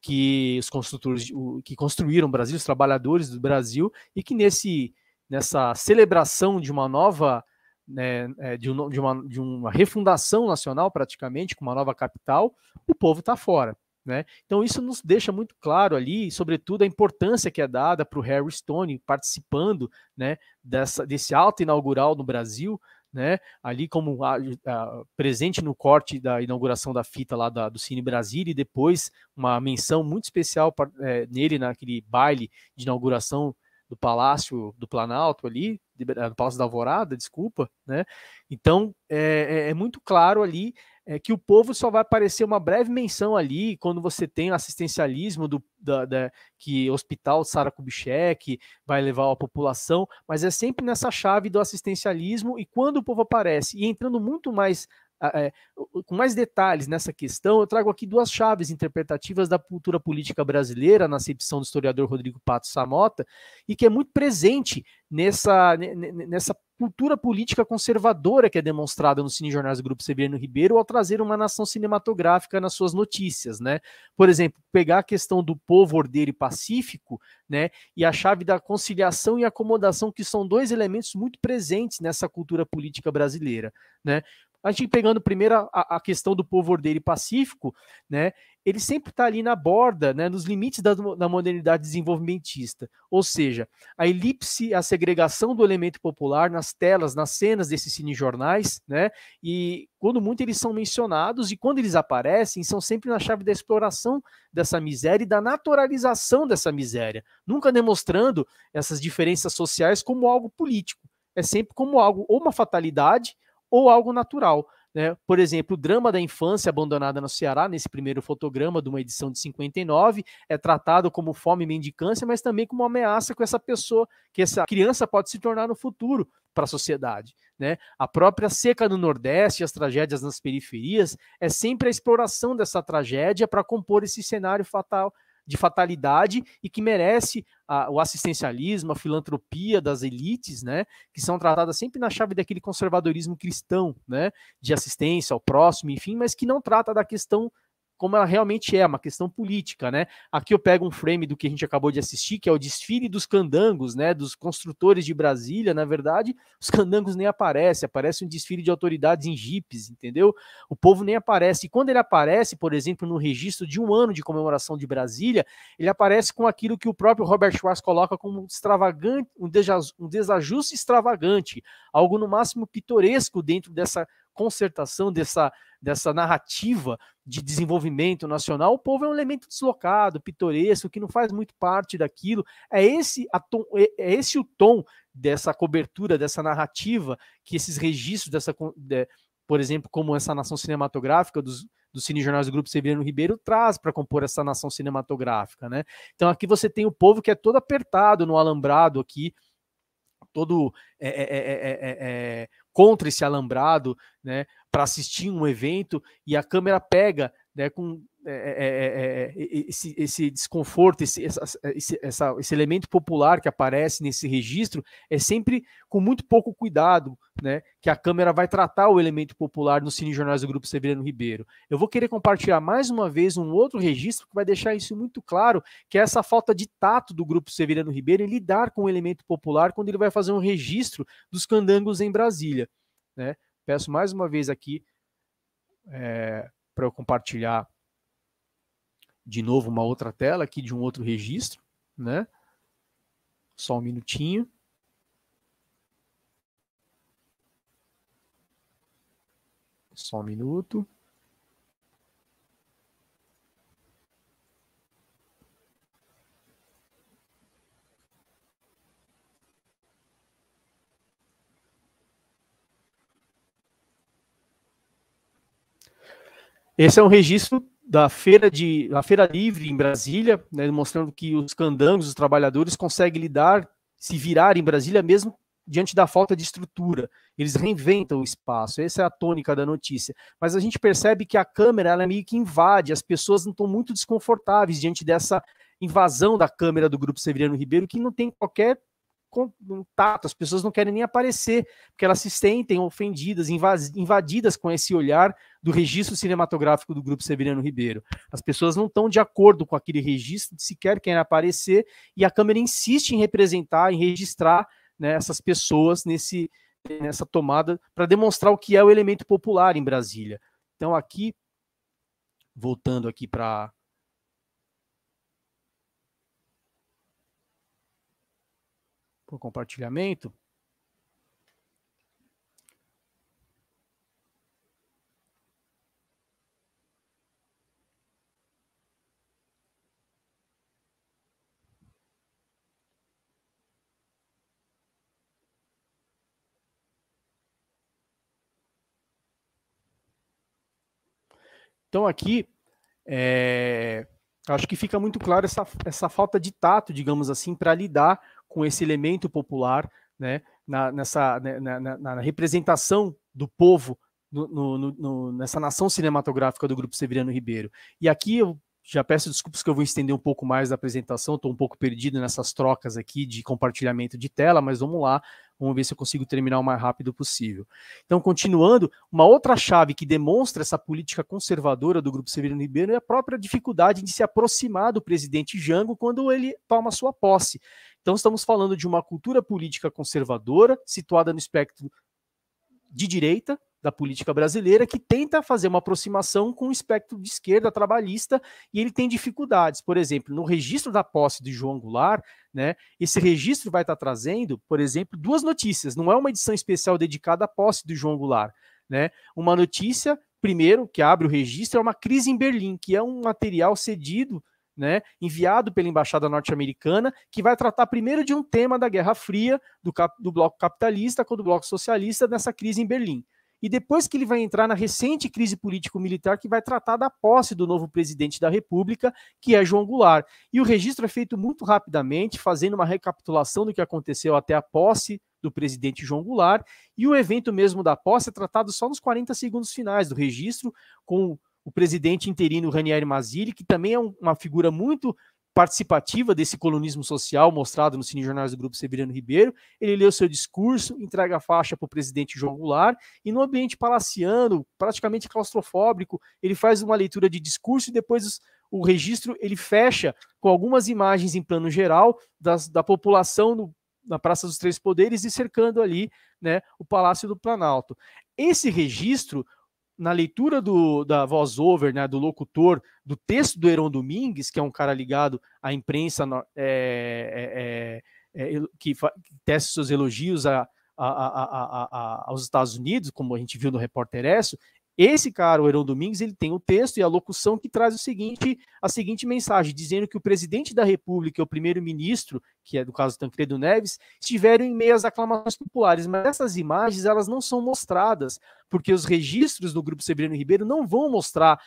Speaker 2: que os construtores que construíram o Brasil, os trabalhadores do Brasil, e que nesse nessa celebração de uma nova né, é, de, um, de, uma, de uma refundação nacional, praticamente, com uma nova capital, o povo está fora. Né? Então, isso nos deixa muito claro ali, sobretudo, a importância que é dada para o Harry Stone participando né, dessa, desse alto inaugural no Brasil, né, ali como a, a, presente no corte da inauguração da fita lá da, do Cine Brasil e depois uma menção muito especial pra, é, nele naquele baile de inauguração do Palácio do Planalto ali, eh, do Palácio da Alvorada, desculpa, né? Então é, é, é muito claro ali é, que o povo só vai aparecer uma breve menção ali quando você tem o assistencialismo do da, da, que hospital Sara Kubitschek vai levar a população, mas é sempre nessa chave do assistencialismo e quando o povo aparece e entrando muito mais é, com mais detalhes nessa questão, eu trago aqui duas chaves interpretativas da cultura política brasileira, na acepção do historiador Rodrigo Pato Samota, e que é muito presente nessa, nessa cultura política conservadora que é demonstrada no Cine Jornais do Grupo Severino Ribeiro ao trazer uma nação cinematográfica nas suas notícias, né? Por exemplo, pegar a questão do povo ordeiro e pacífico, né? E a chave da conciliação e acomodação, que são dois elementos muito presentes nessa cultura política brasileira, né? a gente pegando primeiro a, a questão do povo ordeiro e pacífico, né? Ele sempre está ali na borda, né, nos limites da, da modernidade desenvolvimentista. Ou seja, a elipse, a segregação do elemento popular nas telas, nas cenas desses cinejornais, né? E quando muito eles são mencionados e quando eles aparecem, são sempre na chave da exploração dessa miséria e da naturalização dessa miséria, nunca demonstrando essas diferenças sociais como algo político. É sempre como algo ou uma fatalidade ou algo natural. Né? Por exemplo, o drama da infância abandonada no Ceará, nesse primeiro fotograma de uma edição de 59, é tratado como fome e mendicância, mas também como uma ameaça com essa pessoa, que essa criança pode se tornar no futuro para a sociedade. Né? A própria seca no Nordeste, as tragédias nas periferias, é sempre a exploração dessa tragédia para compor esse cenário fatal de fatalidade e que merece a, o assistencialismo, a filantropia das elites, né, que são tratadas sempre na chave daquele conservadorismo cristão, né, de assistência ao próximo, enfim, mas que não trata da questão como ela realmente é, uma questão política, né? Aqui eu pego um frame do que a gente acabou de assistir, que é o desfile dos candangos, né? Dos construtores de Brasília, na verdade, os candangos nem aparecem, aparece um desfile de autoridades em jipes, entendeu? O povo nem aparece. E quando ele aparece, por exemplo, no registro de um ano de comemoração de Brasília, ele aparece com aquilo que o próprio Robert Schwartz coloca como extravagante, um, desajuste extravagante, algo no máximo pitoresco dentro dessa concertação dessa, dessa narrativa de desenvolvimento nacional, o povo é um elemento deslocado, pitoresco, que não faz muito parte daquilo. É esse, tom, é, é esse o tom dessa cobertura, dessa narrativa, que esses registros dessa, de, por exemplo, como essa nação cinematográfica dos, dos cinejornais do Grupo Severino Ribeiro traz para compor essa nação cinematográfica, né? Então aqui você tem o povo que é todo apertado no alambrado aqui, todo é, é, é, é, é contra esse alambrado, né, para assistir um evento e a câmera pega né, com é, é, é, é, é esse, esse, desconforto, esse, essa, esse, essa, esse, elemento popular que aparece nesse registro, é sempre com muito pouco cuidado né, que a Câmara vai tratar o elemento popular no Cine Jornais do Grupo Severiano Ribeiro. Eu vou querer compartilhar mais uma vez um outro registro que vai deixar isso muito claro, que é essa falta de tato do Grupo Severiano Ribeiro em lidar com o elemento popular quando ele vai fazer um registro dos candangos em Brasília. Né? Peço mais uma vez aqui é, para eu compartilhar de novo uma outra tela aqui de um outro registro, né? Só um minutinho. Só um minuto. Esse é um registro da feira de da feira livre em Brasília, né, mostrando que os candangos, os trabalhadores conseguem lidar, se virar em Brasília mesmo diante da falta de estrutura. Eles reinventam o espaço. Essa é a tônica da notícia. Mas a gente percebe que a câmera ela meio que invade. As pessoas estão muito desconfortáveis diante dessa invasão da câmera do grupo Severiano Ribeiro, que não tem qualquer contato, as pessoas não querem nem aparecer, porque elas se sentem ofendidas, invadidas com esse olhar do registro cinematográfico do grupo Severiano Ribeiro. As pessoas não estão de acordo com aquele registro, sequer querem aparecer, e a câmera insiste em representar, em registrar né, essas pessoas nesse, nessa tomada para demonstrar o que é o elemento popular em Brasília. Então, aqui, voltando aqui para por compartilhamento. Então aqui, é, acho que fica muito claro essa, essa falta de tato, digamos assim, para lidar com esse elemento popular, né, na, nessa, né, na, na, na representação do povo no, no, no, nessa nação cinematográfica do Grupo Severiano Ribeiro. E aqui eu já peço desculpas que eu vou estender um pouco mais da apresentação, estou um pouco perdido nessas trocas aqui de compartilhamento de tela, mas vamos lá, vamos ver se eu consigo terminar o mais rápido possível. Então, continuando, uma outra chave que demonstra essa política conservadora do Grupo Severiano Ribeiro é a própria dificuldade de se aproximar do presidente Jango quando ele toma sua posse. Então, estamos falando de uma cultura política conservadora, situada no espectro de direita da política brasileira, que tenta fazer uma aproximação com o espectro de esquerda trabalhista e ele tem dificuldades. Por exemplo, no registro da posse de João Goulart, né, esse registro vai estar trazendo, por exemplo, duas notícias. Não é uma edição especial dedicada à posse de João Goulart. Né? Uma notícia, primeiro, que abre o registro, é uma crise em Berlim, que é um material cedido né, enviado pela embaixada norte-americana, que vai tratar primeiro de um tema da Guerra Fria, do, cap, do bloco capitalista com o bloco socialista nessa crise em Berlim. E depois que ele vai entrar na recente crise político-militar, que vai tratar da posse do novo presidente da República, que é João Goulart. E o registro é feito muito rapidamente, fazendo uma recapitulação do que aconteceu até a posse do presidente João Goulart. E o evento mesmo da posse é tratado só nos 40 segundos finais do registro, com o presidente interino Ranieri Mazzilli, que também é um, uma figura muito participativa desse colonismo social mostrado no Cine Jornais do Grupo Severiano Ribeiro. Ele leu seu discurso, entrega a faixa para o presidente João Goulart, e no ambiente palaciano, praticamente claustrofóbico, ele faz uma leitura de discurso e depois os, o registro ele fecha com algumas imagens em plano geral das, da população no, na Praça dos Três Poderes e cercando ali né, o Palácio do Planalto. Esse registro na leitura do, da voz-over, né, do locutor, do texto do Heron Domingues, que é um cara ligado à imprensa é, é, é, é que, que testa seus elogios a, a, a, aos Estados Unidos, como a gente viu no Repórter Esso, esse cara, o Heron Domingues, ele tem o texto e a locução que traz o seguinte, a seguinte mensagem, dizendo que o presidente da República e o primeiro-ministro, que é do caso Tancredo Neves, estiveram em meio às aclamações populares, mas essas imagens elas não são mostradas, porque os registros do grupo Severino Ribeiro não vão mostrar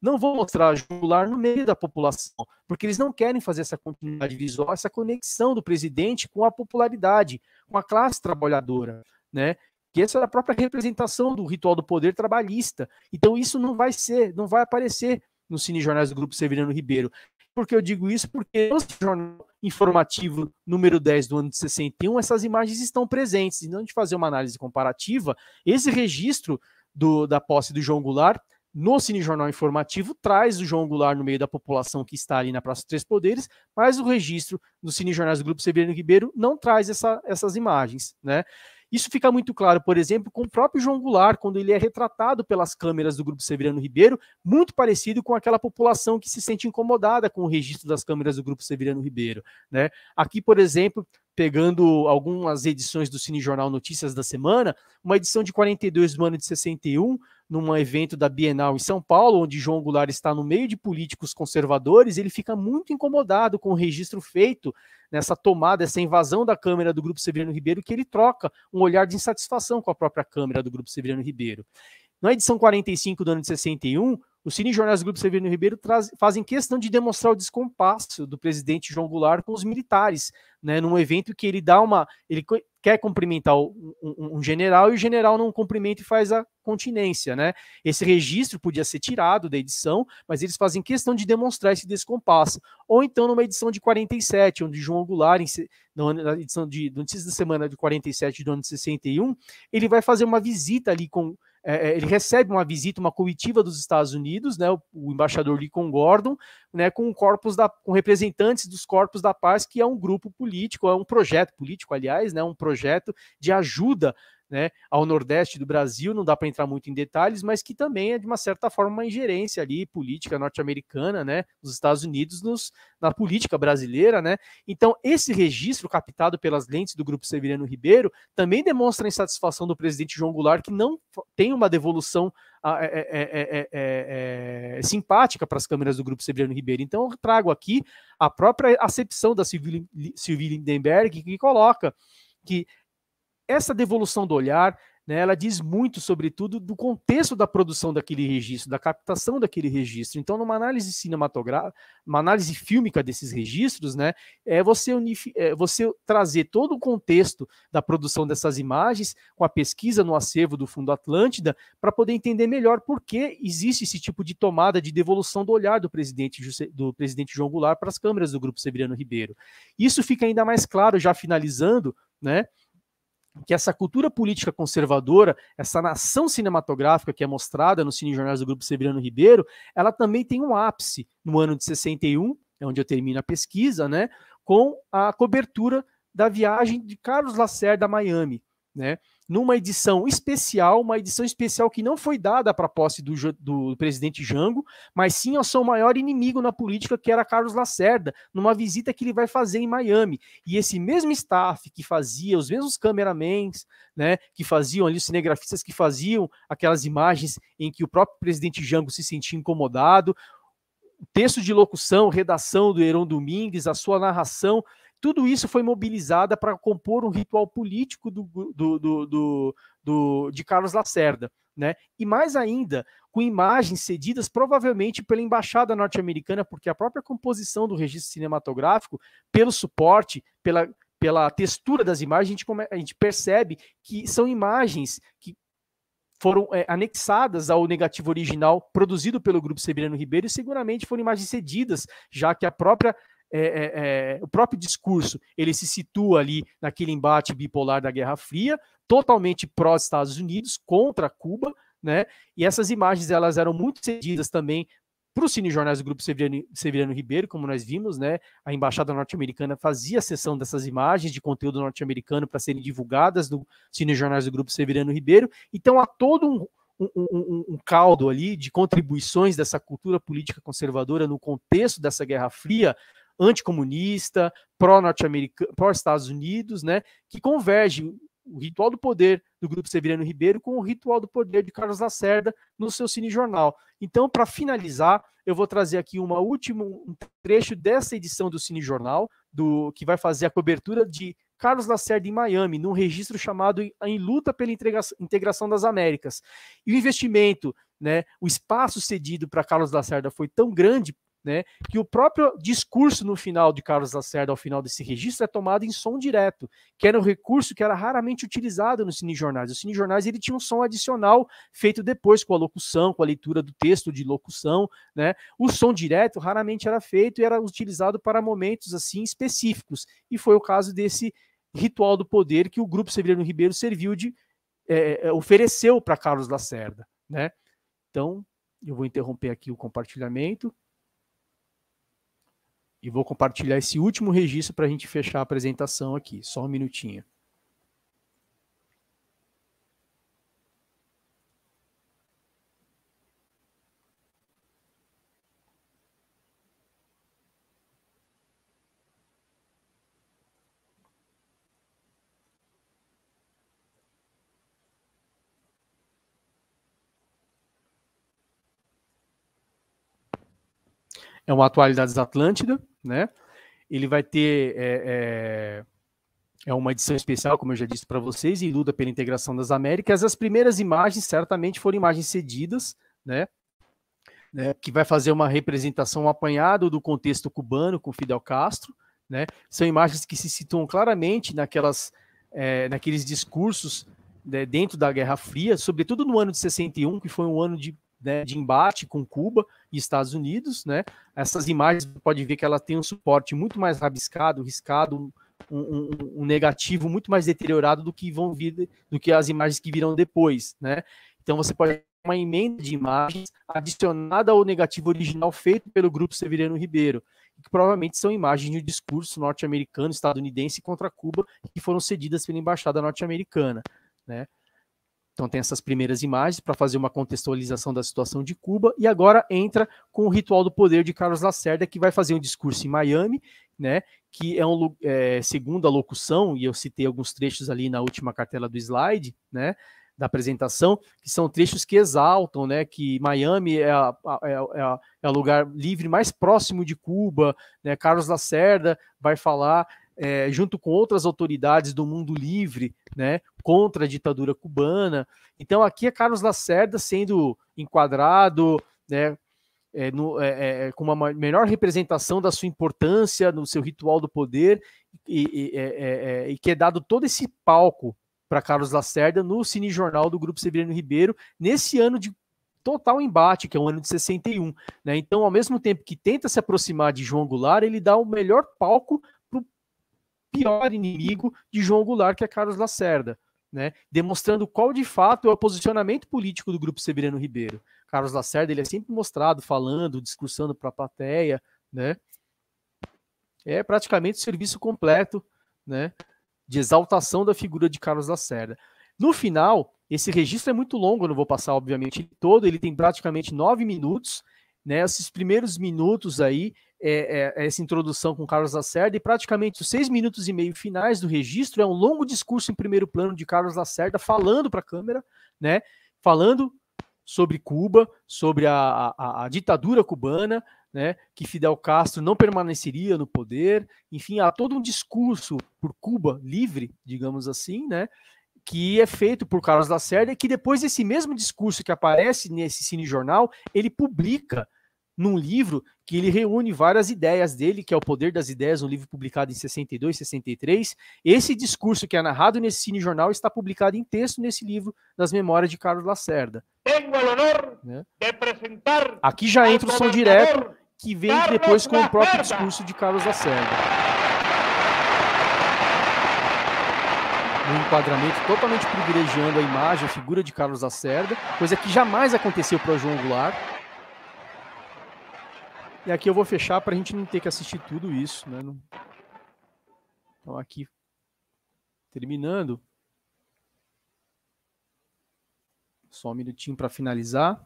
Speaker 2: não vão mostrar jugular no meio da população, porque eles não querem fazer essa continuidade visual, essa conexão do presidente com a popularidade, com a classe trabalhadora. Né? esqueça da é própria representação do ritual do poder trabalhista. Então isso não vai ser, não vai aparecer Cine cinejornais do Grupo Severino Ribeiro. Por que eu digo isso? Porque no jornal informativo número 10 do ano de 61, essas imagens estão presentes. E não de fazer uma análise comparativa, esse registro do, da posse do João Goulart no cinejornal informativo traz o João Goulart no meio da população que está ali na Praça dos Três Poderes, mas o registro Cine cinejornais do Grupo Severino Ribeiro não traz essa, essas imagens, né? Isso fica muito claro, por exemplo, com o próprio João Goulart, quando ele é retratado pelas câmeras do Grupo Severiano Ribeiro, muito parecido com aquela população que se sente incomodada com o registro das câmeras do Grupo Severiano Ribeiro. Né? Aqui, por exemplo, pegando algumas edições do Cine Jornal Notícias da semana, uma edição de 42 do ano de 61 num evento da Bienal em São Paulo, onde João Goulart está no meio de políticos conservadores, ele fica muito incomodado com o registro feito nessa tomada, essa invasão da Câmara do Grupo Severino Ribeiro, que ele troca um olhar de insatisfação com a própria Câmara do Grupo Severino Ribeiro. Na edição 45 do ano de 61, os Cine Jornais do Grupo Severino Ribeiro traz, fazem questão de demonstrar o descompasso do presidente João Goulart com os militares, né, num evento que ele dá uma. Ele quer cumprimentar um, um, general e o general não cumprimenta e faz a continência. Né? Esse registro podia ser tirado da edição, mas eles fazem questão de demonstrar esse descompasso. Ou então numa edição de 47, onde João Goulart, em, na edição de Notícias da Semana de 47 do ano de 61, ele vai fazer uma visita ali com é, é, ele recebe uma visita, uma comitiva dos Estados Unidos, né, o, o, embaixador Lincoln Gordon, né, com corpos da, com representantes dos corpos da paz, que é um grupo político, é um projeto político, aliás, né, um projeto de ajuda né, ao nordeste do Brasil, não dá para entrar muito em detalhes, mas que também é de uma certa forma uma ingerência ali política norte-americana, né, dos Estados Unidos nos, na política brasileira, né? Então, esse registro captado pelas lentes do grupo Severiano Ribeiro também demonstra a insatisfação do presidente João Goulart que não tem uma devolução é, é, é, simpática para as câmeras do grupo Severiano Ribeiro. Então, eu trago aqui a própria acepção da Silvia Lindenberg, que coloca que essa devolução do olhar, né, ela diz muito, sobretudo, do contexto da produção daquele registro, da captação daquele registro. Então, numa análise cinematográfica, uma análise fílmica desses registros, né, é você, é você trazer todo o contexto da produção dessas imagens com a pesquisa no acervo do Fundo Atlântida para poder entender melhor por que existe esse tipo de tomada de devolução do olhar do presidente, do presidente João Goulart para as câmeras do Grupo Severiano Ribeiro. Isso fica ainda mais claro, já finalizando, né? que essa cultura política conservadora, essa nação cinematográfica que é mostrada nos cinejornais do Grupo Severiano Ribeiro, ela também tem um ápice no ano de 61, é onde eu termino a pesquisa, né, com a cobertura da viagem de Carlos Lacerda a Miami, né, numa edição especial, uma edição especial que não foi dada para a posse do, do, presidente Jango, mas sim ao seu maior inimigo na política, que era Carlos Lacerda, numa visita que ele vai fazer em Miami. E esse mesmo staff que fazia, os mesmos cameramans, né, que faziam ali, os cinegrafistas que faziam aquelas imagens em que o próprio presidente Jango se sentia incomodado, o texto de locução, redação do Heron Domingues, a sua narração tudo isso foi mobilizada para compor um ritual político do, do, do, do, do de Carlos Lacerda. Né? E mais ainda, com imagens cedidas provavelmente pela embaixada norte-americana, porque a própria composição do registro cinematográfico, pelo suporte, pela, pela textura das imagens, a gente, a gente percebe que são imagens que foram é, anexadas ao negativo original produzido pelo grupo Severino Ribeiro e seguramente foram imagens cedidas, já que a própria é, é, é, o próprio discurso ele se situa ali naquele embate bipolar da Guerra Fria, totalmente pró-Estados Unidos, contra Cuba, né? E essas imagens elas eram muito cedidas também para os cinejornais do Grupo Severiano, Severiano, Ribeiro, como nós vimos, né, a Embaixada Norte-Americana fazia a sessão dessas imagens de conteúdo norte-americano para serem divulgadas no cinejornais do Grupo Severiano Ribeiro. Então há todo um, um, um, um, caldo ali de contribuições dessa cultura política conservadora no contexto dessa Guerra Fria anticomunista, pró-norte-americano, pró-Estados Unidos, né, que converge o ritual do poder do grupo Severiano Ribeiro com o ritual do poder de Carlos Lacerda no seu Cine Jornal. Então, para finalizar, eu vou trazer aqui uma última, um trecho dessa edição do Cine Jornal, do, que vai fazer a cobertura de Carlos Lacerda em Miami, num registro chamado Em Luta pela Integração das Américas. E o investimento, né, o espaço cedido para Carlos Lacerda foi tão grande né, que o próprio discurso no final de Carlos Lacerda, ao final desse registro, é tomado em som direto, que era um recurso que era raramente utilizado nos cinejornais. Os cinejornais ele tinha um som adicional feito depois com a locução, com a leitura do texto de locução, né? O som direto raramente era feito e era utilizado para momentos assim específicos. E foi o caso desse ritual do poder que o grupo Severino Ribeiro serviu de é, é ofereceu para Carlos Lacerda, né? Então, eu vou interromper aqui o compartilhamento. E vou compartilhar esse último registro para a gente fechar a apresentação aqui. Só um minutinho. é uma Atualidades Atlântida, né? Ele vai ter é, é, é uma edição especial, como eu já disse para vocês, e luta pela integração das Américas. As primeiras imagens certamente foram imagens cedidas, né? né? Que vai fazer uma representação apanhada do contexto cubano com Fidel Castro, né? São imagens que se situam claramente naquelas, é, naqueles discursos né, dentro da Guerra Fria, sobretudo no ano de 61, que foi um ano de, né, de embate com Cuba, e Estados Unidos, né? Essas imagens pode ver que ela tem um suporte muito mais rabiscado, riscado, um, um, um negativo muito mais deteriorado do que vão vir, do que as imagens que virão depois, né? Então você pode ter uma emenda de imagens adicionada ao negativo original feito pelo grupo Severiano Ribeiro, que provavelmente são imagens de um discurso norte-americano, estadunidense contra Cuba, que foram cedidas pela embaixada norte-americana, né? Então tem essas primeiras imagens para fazer uma contextualização da situação de Cuba e agora entra com o ritual do poder de Carlos Lacerda que vai fazer um discurso em Miami, né? Que é um é, segundo a locução e eu citei alguns trechos ali na última cartela do slide, né? Da apresentação que são trechos que exaltam, né? Que Miami é, a, é, é, a, é o lugar livre mais próximo de Cuba, né? Carlos Lacerda vai falar é, junto com outras autoridades do mundo livre, né, contra a ditadura cubana. Então aqui é Carlos Lacerda sendo enquadrado, né, é, no, é, é, é com uma melhor representação da sua importância no seu ritual do poder e, e, e é, que é dado todo esse palco para Carlos Lacerda no Cine Jornal do Grupo Severino Ribeiro nesse ano de total embate, que é o ano de 61. Né? Então, ao mesmo tempo que tenta se aproximar de João Goulart, ele dá o melhor palco pior inimigo de João Goulart, que é Carlos Lacerda. Né, demonstrando qual de fato é o posicionamento político do grupo Severino Ribeiro. Carlos Lacerda ele é sempre mostrado falando, discursando para a plateia, né? É praticamente o serviço completo, né, de exaltação da figura de Carlos Lacerda. No final, esse registro é muito longo, eu não vou passar obviamente todo, ele tem praticamente nove minutos, né? Esses primeiros minutos aí é, é, é, essa introdução com Carlos Lacerda e praticamente os seis minutos e meio finais do registro é um longo discurso em primeiro plano de Carlos Lacerda falando para a câmera, né? Falando sobre Cuba, sobre a, a, a ditadura cubana, né, que Fidel Castro não permaneceria no poder, enfim, há todo um discurso por Cuba livre, digamos assim, né, que é feito por Carlos Lacerda, e que depois esse mesmo discurso que aparece nesse cine jornal, ele publica num livro que ele reúne várias ideias dele, que é O Poder das Ideias, um livro publicado em 62, 63. Esse discurso que é narrado nesse cinejornal está publicado em texto nesse livro das Memórias de Carlos Lacerda. Tenho o honor né? de apresentar Aqui já entra o som direto que vem Carlos depois com Lacerda. o próprio discurso de Carlos Lacerda. um enquadramento totalmente privilegiando a imagem, a figura de Carlos Lacerda, coisa que jamais aconteceu para João Goulart, e aqui eu vou fechar para a gente não ter que assistir tudo isso, né? Então aqui terminando. Só um minutinho para finalizar.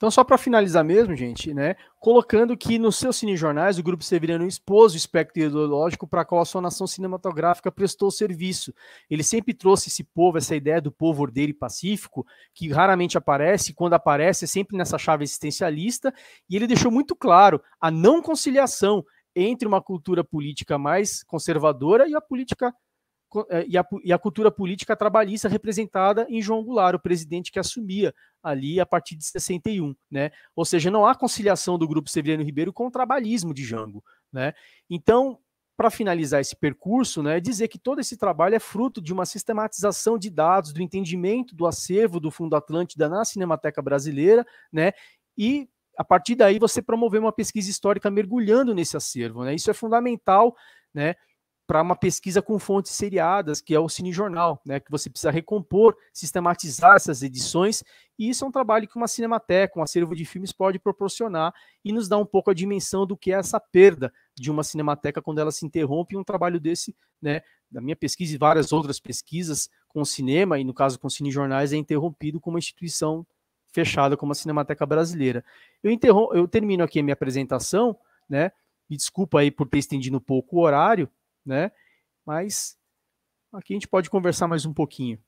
Speaker 2: Então, só para finalizar mesmo, gente, né? Colocando que nos seus cinejornais o grupo Severiano expôs o espectro ideológico para qual a sua nação cinematográfica prestou serviço. Ele sempre trouxe esse povo, essa ideia do povo ordeiro e pacífico, que raramente aparece, quando aparece é sempre nessa chave existencialista, e ele deixou muito claro a não conciliação entre uma cultura política mais conservadora e a política é, e a, e a, cultura política trabalhista representada em João Goulart, o presidente que assumia ali a partir de 61, né? Ou seja, não há conciliação do grupo Severiano Ribeiro com o trabalhismo de Jango, né? Então, para finalizar esse percurso, né, é dizer que todo esse trabalho é fruto de uma sistematização de dados, do entendimento do acervo do Fundo Atlântida na Cinemateca Brasileira, né? E a partir daí você promover uma pesquisa histórica mergulhando nesse acervo, né? Isso é fundamental, né? para uma pesquisa com fontes seriadas, que é o Cinejornal, né, que você precisa recompor, sistematizar essas edições, e isso é um trabalho que uma cinemateca, um acervo de filmes pode proporcionar e nos dá um pouco a dimensão do que é essa perda de uma cinemateca quando ela se interrompe, e um trabalho desse, né, da minha pesquisa e várias outras pesquisas com o cinema, e no caso com cinejornais, é interrompido com uma instituição fechada como a Cinemateca Brasileira. Eu, interrom eu termino aqui a minha apresentação, né, me desculpa aí por ter estendido um pouco o horário, né? Mas aqui a gente pode conversar mais um pouquinho.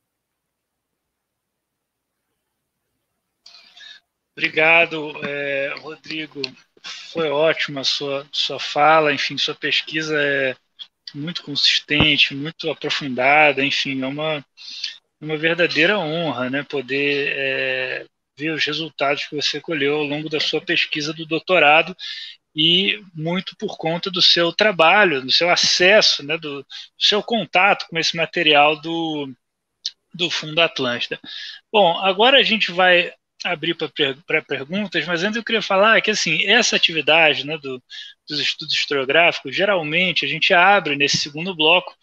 Speaker 1: Obrigado, é, Rodrigo. Foi ótima a sua, sua fala, enfim, sua pesquisa é muito consistente, muito aprofundada, enfim, é uma, uma verdadeira honra né, poder é, ver os resultados que você colheu ao longo da sua pesquisa do doutorado e muito por conta do seu trabalho, do seu acesso, né, do, do seu contato com esse material do, do Fundo Atlântida. Bom, agora a gente vai abrir para perguntas, mas antes eu queria falar que assim essa atividade né, do, dos estudos historiográficos, geralmente a gente abre nesse segundo bloco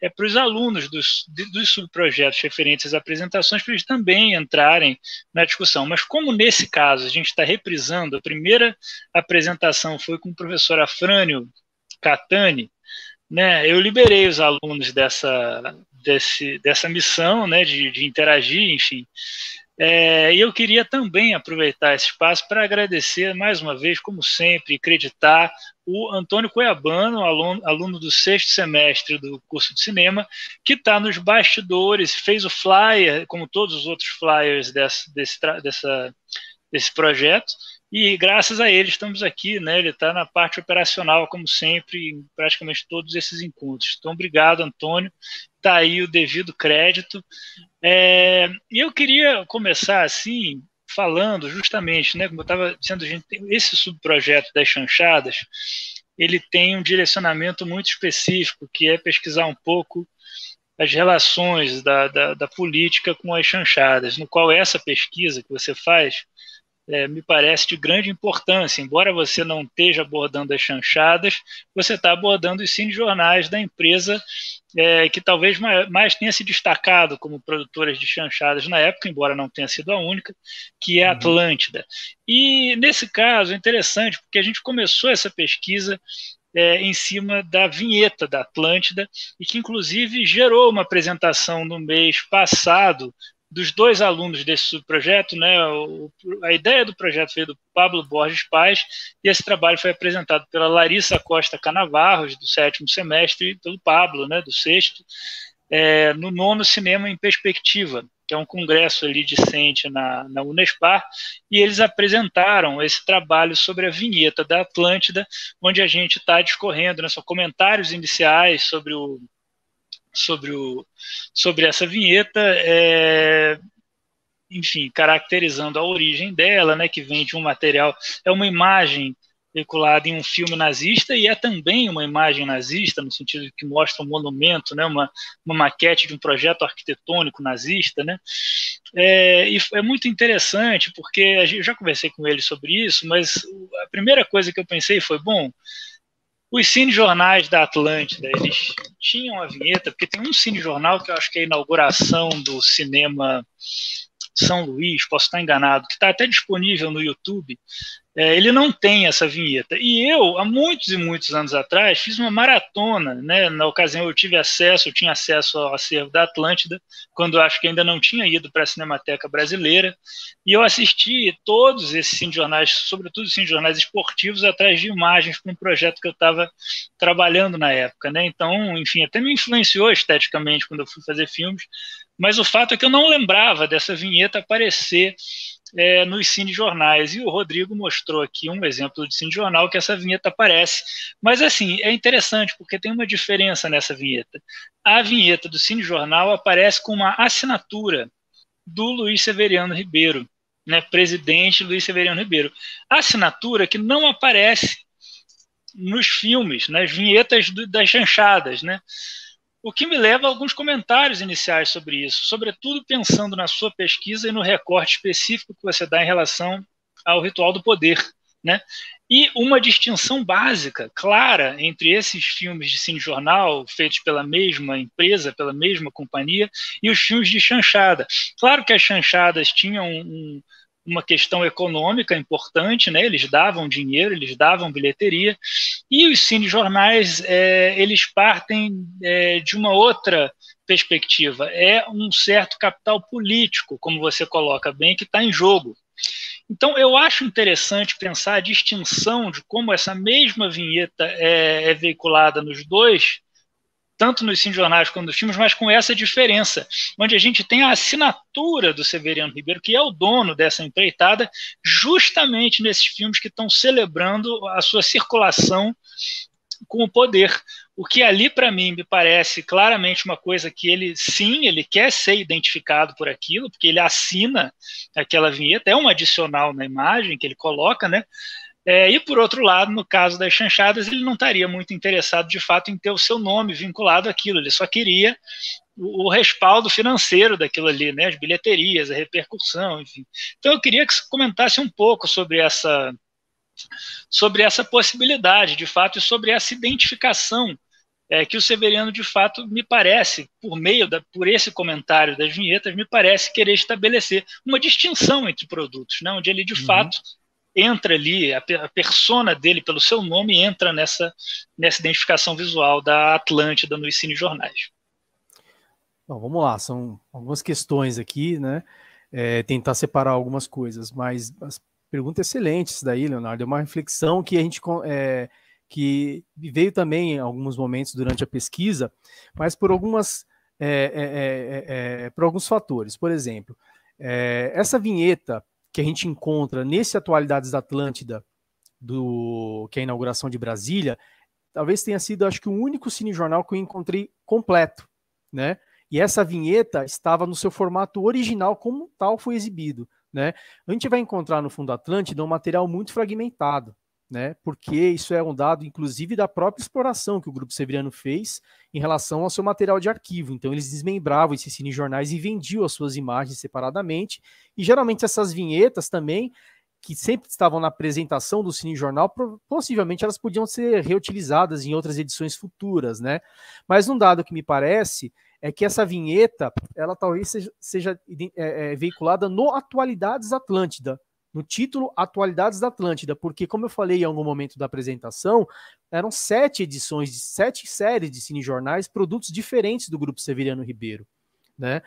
Speaker 1: é para os alunos dos, dos subprojetos referentes às apresentações para eles também entrarem na discussão. Mas como nesse caso a gente está reprisando, a primeira apresentação foi com o professor Afrânio Catani, né, eu liberei os alunos dessa, desse, dessa missão né, de, de interagir, enfim, é, eu queria também aproveitar esse espaço para agradecer mais uma vez, como sempre, e acreditar o Antônio Cuiabano, aluno, aluno do sexto semestre do curso de cinema, que está nos bastidores, fez o flyer, como todos os outros flyers desse, dessa, desse projeto, e graças a ele estamos aqui, né? Ele está na parte operacional, como sempre, em praticamente todos esses encontros. Então, obrigado, Antônio. Está aí o devido crédito. É, eu queria começar assim, falando justamente, né? Como eu estava dizendo, gente, esse subprojeto das chanchadas, ele tem um direcionamento muito específico, que é pesquisar um pouco as relações da, da, da política com as chanchadas, no qual essa pesquisa que você faz é, me parece de grande importância. Embora você não esteja abordando as chanchadas, você está abordando os jornais da empresa é, que talvez mais, mais, tenha se destacado como produtoras de chanchadas na época, embora não tenha sido a única, que é a uhum. Atlântida. E nesse caso é interessante porque a gente começou essa pesquisa é, em cima da vinheta da Atlântida, e que inclusive gerou uma apresentação no mês passado dos dois alunos desse subprojeto, né? O, a ideia do projeto veio do Pablo Borges Paz e esse trabalho foi apresentado pela Larissa Costa Canavarros do sétimo semestre e pelo Pablo, né? Do sexto, é, no nono cinema em perspectiva, que é um congresso ali decente na, na Unespar, e eles apresentaram esse trabalho sobre a vinheta da Atlântida, onde a gente está discorrendo, né? São comentários iniciais sobre o sobre, o, sobre essa vinheta, é, enfim, caracterizando a origem dela, né, que vem de um material, é uma imagem veiculada em um filme nazista e é também uma imagem nazista, no sentido que mostra um monumento, né, uma, uma maquete de um projeto arquitetônico nazista. Né? É, e é muito interessante, porque eu já conversei com ele sobre isso, mas a primeira coisa que eu pensei foi, bom, os cinejornais da Atlântida, eles tinham a vinheta, porque tem um cinejornal que eu acho que é a inauguração do cinema São Luís, posso estar enganado, que está até disponível no YouTube, é, ele não tem essa vinheta. E eu, há muitos e muitos anos atrás, fiz uma maratona, né? Na ocasião eu tive acesso, eu tinha acesso ao acervo da Atlântida, quando acho que ainda não tinha ido para a Cinemateca Brasileira, e eu assisti todos esses jornais, sobretudo os jornais esportivos, atrás de imagens para um projeto que eu estava trabalhando na época, né? Então, enfim, até me influenciou esteticamente quando eu fui fazer filmes, mas o fato é que eu não lembrava dessa vinheta aparecer é, nos cinejornais. E o Rodrigo mostrou aqui um exemplo de cinejornal que essa vinheta aparece. Mas, assim, é interessante porque tem uma diferença nessa vinheta. A vinheta do cinejornal aparece com uma assinatura do Luiz Severiano Ribeiro, né, presidente Luiz Severiano Ribeiro. Assinatura que não aparece nos filmes, nas vinhetas do, das chanchadas, né? O que me leva a alguns comentários iniciais sobre isso, sobretudo pensando na sua pesquisa e no recorte específico que você dá em relação ao ritual do poder. Né? E uma distinção básica, clara, entre esses filmes de sítio-jornal feitos pela mesma empresa, pela mesma companhia, e os filmes de chanchada. Claro que as chanchadas tinham um, uma questão econômica importante, né? eles davam dinheiro, eles davam bilheteria, e os cinejornais, é, eles partem é, de uma outra perspectiva, é um certo capital político, como você coloca bem, que está em jogo. Então, eu acho interessante pensar a distinção de como essa mesma vinheta é, é veiculada nos dois, tanto nos cinjornais quanto nos filmes, mas com essa diferença, onde a gente tem a assinatura do Severiano Ribeiro, que é o dono dessa empreitada, justamente nesses filmes que estão celebrando a sua circulação com o poder. O que ali, para mim, me parece claramente uma coisa que ele, sim, ele quer ser identificado por aquilo, porque ele assina aquela vinheta, é um adicional na imagem que ele coloca, né? É, e por outro lado, no caso das chanchadas, ele não estaria muito interessado de fato em ter o seu nome vinculado àquilo, ele só queria o, o respaldo financeiro daquilo ali, né, as bilheterias, a repercussão, enfim. Então eu queria que você comentasse um pouco sobre essa sobre essa possibilidade, de fato, e sobre essa identificação é, que o Severiano, de fato, me parece, por meio da, por esse comentário das vinhetas, me parece querer estabelecer uma distinção entre produtos, né, onde ele, de uhum. fato, entra ali, a, a persona dele pelo seu nome entra nessa, nessa identificação visual da Atlântida nos cinejornais.
Speaker 2: Bom, vamos lá, são algumas questões aqui, né? É, tentar separar algumas coisas, mas as pergunta excelente isso daí, Leonardo. É uma reflexão que a gente é, que veio também em alguns momentos durante a pesquisa, mas por algumas é, é, é, é, é por alguns fatores. Por exemplo, essa vinheta que a gente encontra nesse Atualidades da Atlântida, do, que é a inauguração de Brasília, talvez tenha sido, acho que, o único cinejornal que eu encontrei completo, né? E essa vinheta estava no seu formato original, como tal foi exibido, né? A gente vai encontrar no Fundo Atlântida um material muito fragmentado, né? Porque isso é um dado, inclusive, da própria exploração que o Grupo Severiano fez em relação ao seu material de arquivo. Então, eles desmembravam esses cinejornais e vendiam as suas imagens separadamente. E geralmente essas vinhetas também, que sempre estavam na apresentação do cinejornal, possivelmente elas podiam ser reutilizadas em outras edições futuras, né? Mas um dado que me parece é que essa vinheta, ela talvez seja, seja é, é, veiculada no Atualidades Atlântida, no título Atualidades da Atlântida, porque, como eu falei em algum momento da apresentação, eram sete edições, de sete séries de cinejornais, produtos diferentes do Grupo Severiano Ribeiro. Né?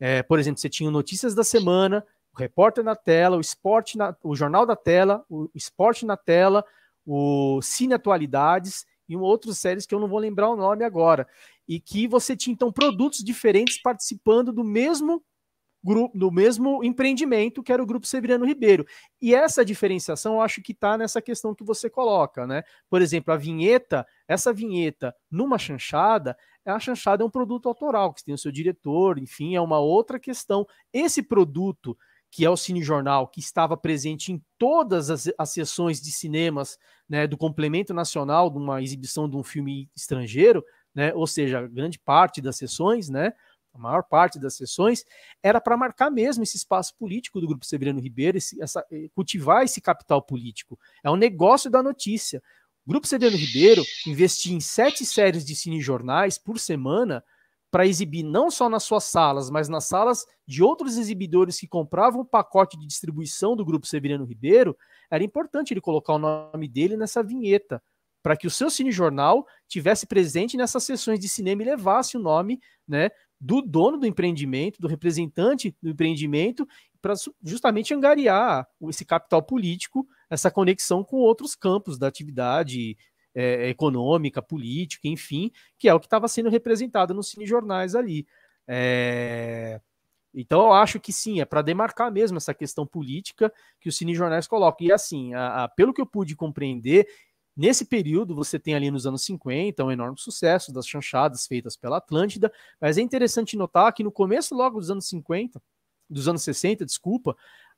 Speaker 2: É, por exemplo, você tinha Notícias da Semana, o Repórter na Tela, o Esporte na, o Jornal da Tela, o Esporte na Tela, o Cine Atualidades e outras séries que eu não vou lembrar o nome agora. E que você tinha, então, produtos diferentes participando do mesmo grupo, do mesmo empreendimento que era o Grupo Severiano Ribeiro. E essa diferenciação eu acho que está nessa questão que você coloca, né? Por exemplo, a vinheta, essa vinheta numa chanchada, é a chanchada é um produto autoral, que tem o seu diretor, enfim, é uma outra questão. Esse produto que é o Cine Jornal, que estava presente em todas as, as sessões de cinemas né, do complemento nacional de uma exibição de um filme estrangeiro, né, ou seja, grande parte das sessões, né, a maior parte das sessões, era para marcar mesmo esse espaço político do Grupo Severino Ribeiro, esse, essa, eh, cultivar esse capital político. É um negócio da notícia. O Grupo Severino Ribeiro investia em sete séries de cinejornais por semana para exibir não só nas suas salas, mas nas salas de outros exibidores que compravam o pacote de distribuição do Grupo Severino Ribeiro, era importante ele colocar o nome dele nessa vinheta, para que o seu cinejornal tivesse presente nessas sessões de cinema e levasse o nome né, do dono do empreendimento, do representante do empreendimento, para justamente angariar esse capital político, essa conexão com outros campos da atividade é, é econômica, política, enfim, que é o que estava sendo representado nos cinejornais ali. É... Então eu acho que sim, é para demarcar mesmo essa questão política que os cinejornais colocam. E assim, a, a, pelo que eu pude compreender, Nesse período, você tem ali nos anos 50 um enorme sucesso das chanchadas feitas pela Atlântida, mas é interessante notar que no começo logo dos anos 50, dos anos 60, desculpa,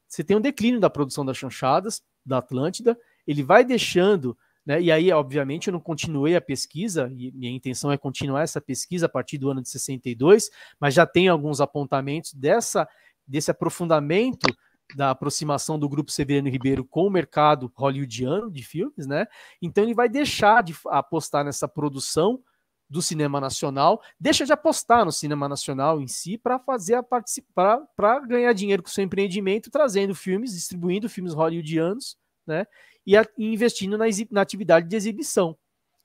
Speaker 2: você tem um declínio da produção das chanchadas da Atlântida, ele vai deixando né? E aí, obviamente, eu não continuei a pesquisa, e minha intenção é continuar essa pesquisa a partir do ano de 62, mas já tem alguns apontamentos dessa, desse aprofundamento da aproximação do grupo Severino Ribeiro com o mercado hollywoodiano de filmes, né? Então ele vai deixar de apostar nessa produção do cinema nacional, deixa de apostar no cinema nacional em si para fazer a participar, para ganhar dinheiro com seu empreendimento, trazendo filmes, distribuindo filmes hollywoodianos, né? E, a, e investindo na, na atividade de exibição,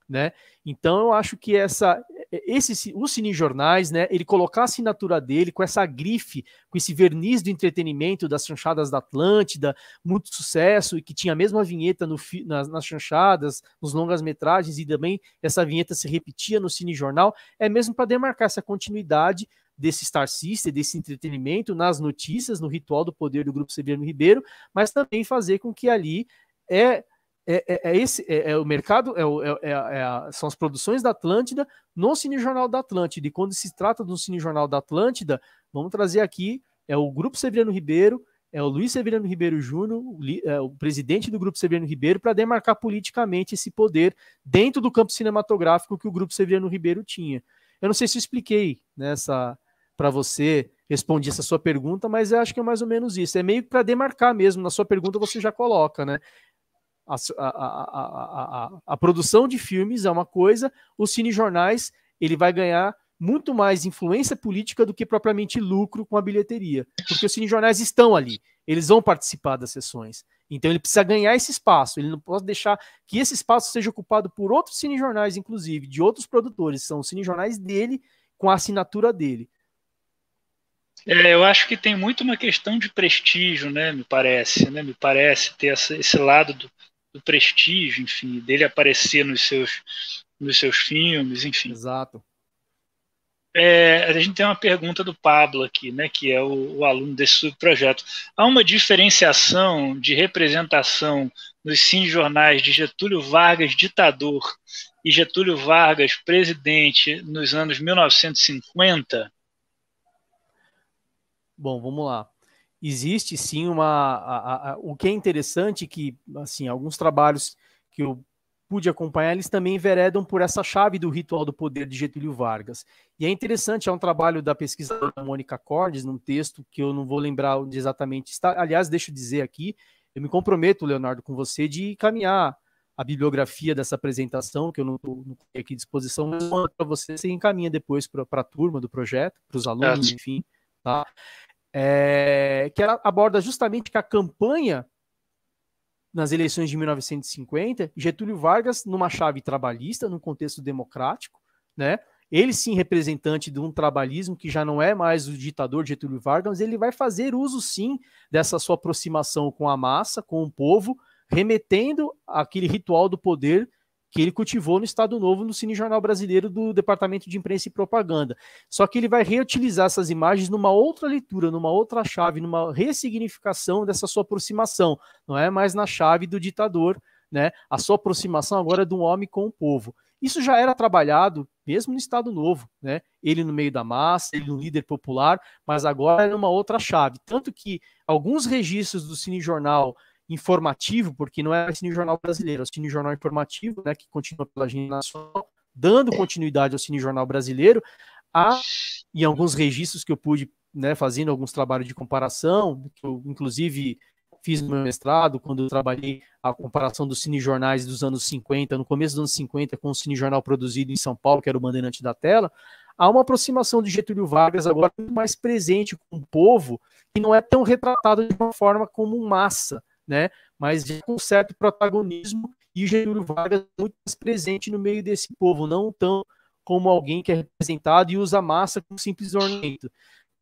Speaker 2: né? Então eu acho que essa é, esse, os cinejornais, né, ele colocar a assinatura dele com essa grife, com esse verniz do entretenimento das chanchadas da Atlântida, muito sucesso, e que tinha a mesma vinheta no, nas, nas chanchadas, nos longas-metragens, e também essa vinheta se repetia no cinejornal, é mesmo para demarcar essa continuidade desse Star System, desse entretenimento nas notícias, no ritual do poder do Grupo Severino Ribeiro, mas também fazer com que ali é é, é, é, esse é, é o mercado, é a, são as produções da Atlântida no Cine Jornal da Atlântida. E quando se trata do Cine Jornal da Atlântida, vamos trazer aqui é o Grupo Severiano Ribeiro, é o Luiz Severiano Ribeiro Júnior, o presidente do Grupo Severiano Ribeiro, para demarcar politicamente esse poder dentro do campo cinematográfico que o Grupo Severiano Ribeiro tinha. Eu não sei se eu expliquei nessa né, para você, respondi essa sua pergunta, mas eu acho que é mais ou menos isso. É meio para demarcar mesmo, na sua pergunta você já coloca, né? A, a, a, a, a produção de filmes é uma coisa, os cinejornais ele vai ganhar muito mais influência política do que propriamente lucro com a bilheteria, porque os cinejornais estão ali, eles vão participar das sessões. Então ele precisa ganhar esse espaço, ele não pode deixar que esse espaço seja ocupado por outros cinejornais, inclusive, de outros produtores, são os cinejornais dele com a assinatura dele.
Speaker 1: É, eu acho que tem muito uma questão de prestígio, né? Me parece, né? Me parece ter esse lado do, do prestígio, enfim, dele aparecer nos seus, nos seus filmes, enfim. Exato. É, a gente tem uma pergunta do Pablo aqui, né, que é o, o aluno desse subprojeto. Há uma diferenciação de representação nos sim jornais de Getúlio Vargas ditador e Getúlio Vargas presidente nos anos 1950? Bom,
Speaker 2: vamos lá existe sim uma. A, a, a, o que é interessante que, assim, alguns trabalhos que eu pude acompanhar, eles também veredam por essa chave do ritual do poder de Getúlio Vargas. E é interessante, é um trabalho da pesquisadora Mônica Cordes, num texto que eu não vou lembrar onde exatamente está. Aliás, deixo dizer aqui, eu me comprometo, Leonardo, com você, de encaminhar a bibliografia dessa apresentação, que eu não estou aqui à disposição, mas para você, você encaminha depois para a turma do projeto, para os alunos, é. enfim. Tá? é, que ela aborda justamente que a campanha nas eleições de 1950, Getúlio Vargas numa chave trabalhista, num contexto democrático, né? Ele sim representante de um trabalhismo que já não é mais o ditador Getúlio Vargas, ele vai fazer uso sim dessa sua aproximação com a massa, com o povo, remetendo aquele ritual do poder que ele cultivou no Estado Novo, no Cine Jornal Brasileiro do Departamento de Imprensa e Propaganda. Só que ele vai reutilizar essas imagens numa outra leitura, numa outra chave, numa ressignificação dessa sua aproximação. Não é mais na chave do ditador, né? A sua aproximação agora é do homem com o povo. Isso já era trabalhado mesmo no Estado Novo, né? Ele no meio da massa, ele no líder popular, mas agora é numa outra chave. Tanto que alguns registros do Cine Jornal informativo, porque não é o Cine Jornal Brasileiro, é o Cine Jornal Informativo, né, que continua pela agenda nacional, dando continuidade ao Cine Jornal Brasileiro, há e alguns registros que eu pude, né, fazendo alguns trabalhos de comparação, que eu, inclusive, fiz no meu mestrado, quando eu trabalhei a comparação dos cinejornais dos anos 50, no começo dos anos 50, com o cinejornal produzido em São Paulo, que era o Bandeirante da Tela, há uma aproximação de Getúlio Vargas agora muito mais presente com o povo, que não é tão retratado de uma forma como massa né? Mas já com certo protagonismo e Getúlio Vargas muito mais presente no meio desse povo, não tão como alguém que é representado e usa massa como simples ornamento.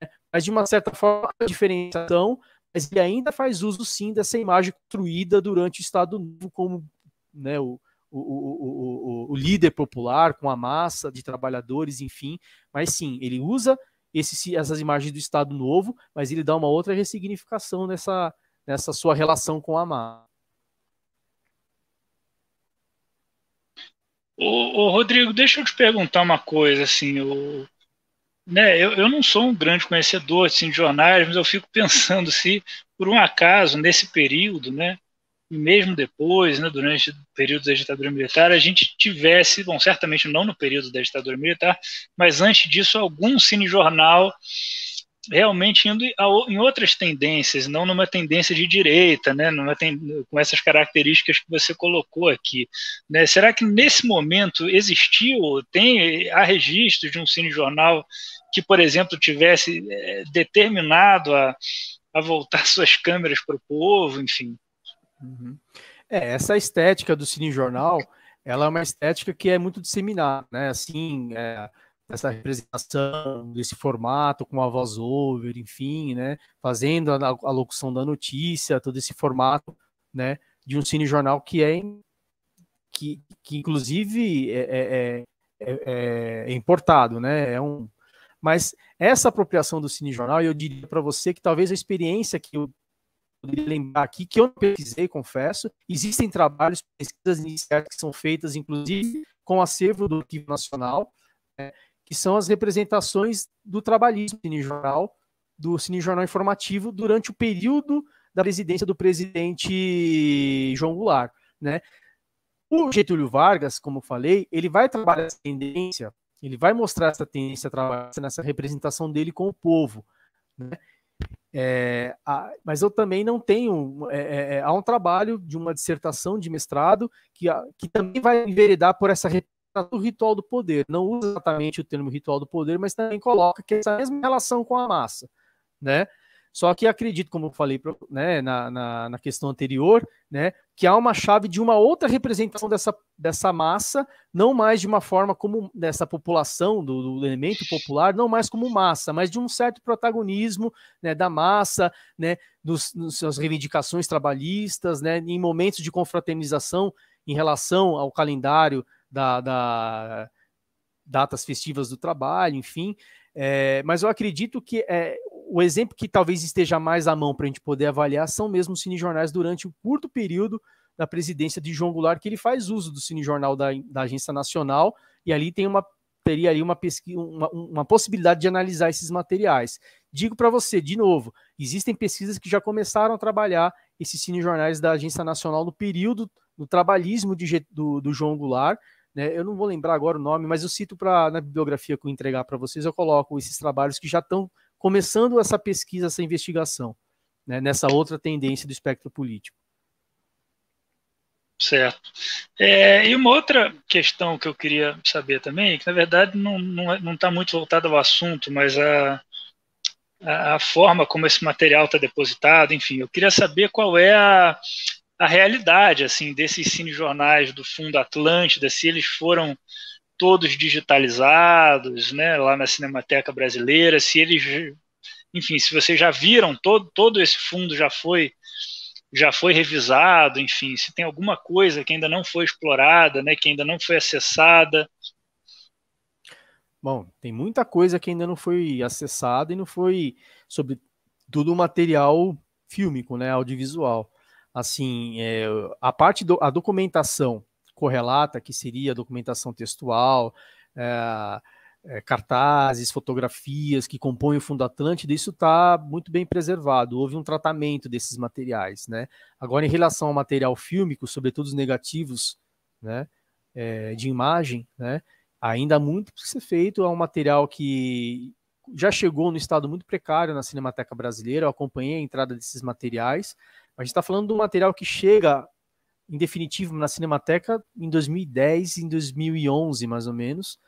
Speaker 2: Né? Mas de uma certa forma, a diferenciação, mas ele ainda faz uso sim dessa imagem construída durante o Estado Novo como né, o, o, o, o, líder popular, com a massa de trabalhadores, enfim. Mas sim, ele usa esse, essas imagens do Estado Novo, mas ele dá uma outra ressignificação nessa, nessa sua relação com a Mar.
Speaker 1: O Rodrigo, deixa eu te perguntar uma coisa, assim, eu, né, eu, eu não sou um grande conhecedor assim, de jornais, mas eu fico pensando se, por um acaso, nesse período, né, e mesmo depois, né, durante o período da ditadura militar, a gente tivesse, bom, certamente não no período da ditadura militar, mas antes disso, algum cinejornal jornal realmente indo em outras tendências, não numa tendência de direita, né, numa com essas características que você colocou aqui. Né? Será que nesse momento existiu, tem, há registros de um cinejornal que, por exemplo, tivesse eh, determinado a, a voltar suas câmeras para o povo, enfim?
Speaker 2: Uhum. É, essa estética do cinejornal, ela é uma estética que é muito disseminada, né, assim... É essa representação, desse formato com a voz-over, enfim, né? Fazendo a, a, locução da notícia, todo esse formato, né? De um cinejornal que é que, que inclusive é é é, é, é, é, importado, né? É um, mas essa apropriação do cinejornal, eu diria para você que talvez a experiência que eu poderia lembrar aqui, que eu não pesquisei, confesso, existem trabalhos, pesquisas iniciais que são feitas, inclusive, com acervo do Arquivo Nacional, né, que são as representações do trabalhismo do cinejornal, do cinejornal informativo, durante o período da presidência do presidente João Goulart. Né? O Getúlio Vargas, como falei, ele vai trabalhar essa tendência, ele vai mostrar essa tendência nessa representação dele com o povo. Né? É, a, mas eu também não tenho. É, é, é, há um trabalho de uma dissertação de mestrado que, a, que também vai enveredar por essa do tá ritual do poder. Não usa exatamente o termo ritual do poder, mas também coloca que é essa mesma relação com a massa, né? Só que acredito, como eu falei né, na, na, na, questão anterior, né, que há uma chave de uma outra representação dessa, dessa massa, não mais de uma forma como dessa população, do, do elemento popular, não mais como massa, mas de um certo protagonismo né, da massa, né, Dos suas reivindicações trabalhistas, né, em momentos de confraternização em relação ao calendário da, da datas festivas do trabalho, enfim. É, mas eu acredito que é, o exemplo que talvez esteja mais à mão para a gente poder avaliar são mesmo os cinejornais durante o curto período da presidência de João Goulart, que ele faz uso do cinejornal da, da Agência Nacional, e ali tem uma teria ali uma, uma, uma possibilidade de analisar esses materiais. Digo para você, de novo, existem pesquisas que já começaram a trabalhar esses cinejornais da Agência Nacional no período do trabalhismo de, do, do João Goulart, né? Eu não vou lembrar agora o nome, mas eu cito para na bibliografia que eu entregar para vocês, eu coloco esses trabalhos que já estão começando essa pesquisa, essa investigação, né? nessa outra tendência do espectro político.
Speaker 1: Certo. É, e uma outra questão que eu queria saber também, que na verdade não está não, é, não tá muito voltada ao assunto, mas a, a, a forma como esse material está depositado, enfim, eu queria saber qual é a, a realidade assim desses cinejornais do fundo Atlântida, se eles foram todos digitalizados, né, lá na Cinemateca Brasileira, se eles, enfim, se vocês já viram todo todo esse fundo já foi já foi revisado, enfim, se tem alguma coisa que ainda não foi explorada, né, que ainda não foi acessada.
Speaker 2: Bom, tem muita coisa que ainda não foi acessada e não foi sobre tudo o material fílmico, né, audiovisual assim, é, a parte do, documentação correlata, que seria a documentação textual, é, é, cartazes, fotografias que compõem o fundo Atlântida, isso está muito bem preservado. Houve um tratamento desses materiais, né? Agora, em relação ao material fílmico, sobretudo os negativos, né, de imagem, né, ainda há muito para ser feito. É um material que já chegou no estado muito precário na Cinemateca Brasileira. Eu acompanhei a entrada desses materiais a gente está falando do material que chega em definitivo na Cinemateca em 2010, em 2011 mais ou menos.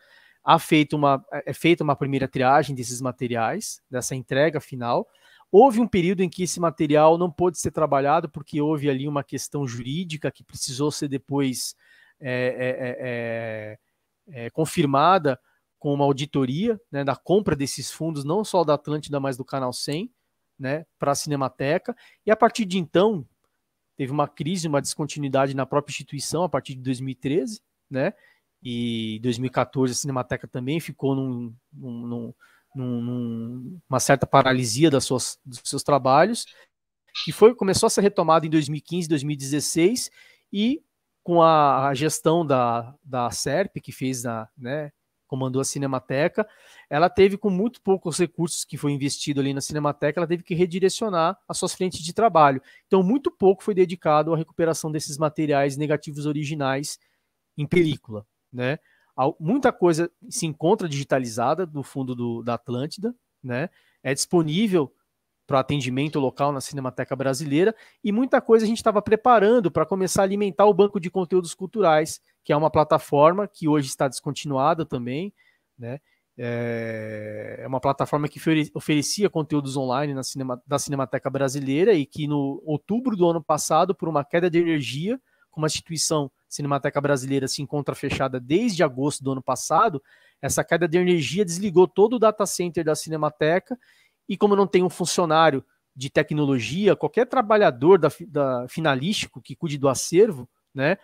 Speaker 2: Há feito uma, é, é feita uma primeira triagem desses materiais, dessa entrega final. Houve um período em que esse material não pôde ser trabalhado porque houve ali uma questão jurídica que precisou ser depois é, é, é, é, é confirmada com uma auditoria né, da compra desses fundos, não só da Atlântida, mas do Canal 100 né, para a Cinemateca, e a partir de então teve uma crise, uma descontinuidade na própria instituição a partir de 2013, né? E 2014 a Cinemateca também ficou num, num, num, numa certa paralisia das suas, dos seus trabalhos, que foi começou a ser retomada em 2015, 2016 e com a, a gestão da, da SERP, que fez a, né, comandou a Cinemateca, ela teve com muito poucos recursos que foi investido ali na Cinemateca, ela teve que redirecionar as suas frentes de trabalho. Então, muito pouco foi dedicado à recuperação desses materiais negativos originais em película, né? Muita coisa se encontra digitalizada do fundo do, da Atlântida, né? É disponível para atendimento local na Cinemateca Brasileira e muita coisa a gente estava preparando para começar a alimentar o banco de conteúdos culturais que é uma plataforma que hoje está descontinuada também, né? É, é uma plataforma que oferecia conteúdos online na cinema, da Cinemateca Brasileira e que no outubro do ano passado, por uma queda de energia, como a instituição Cinemateca Brasileira se encontra fechada desde agosto do ano passado, essa queda de energia desligou todo o data center da Cinemateca e como não tem um funcionário de tecnologia, qualquer trabalhador da, da finalístico que cuide do acervo, né,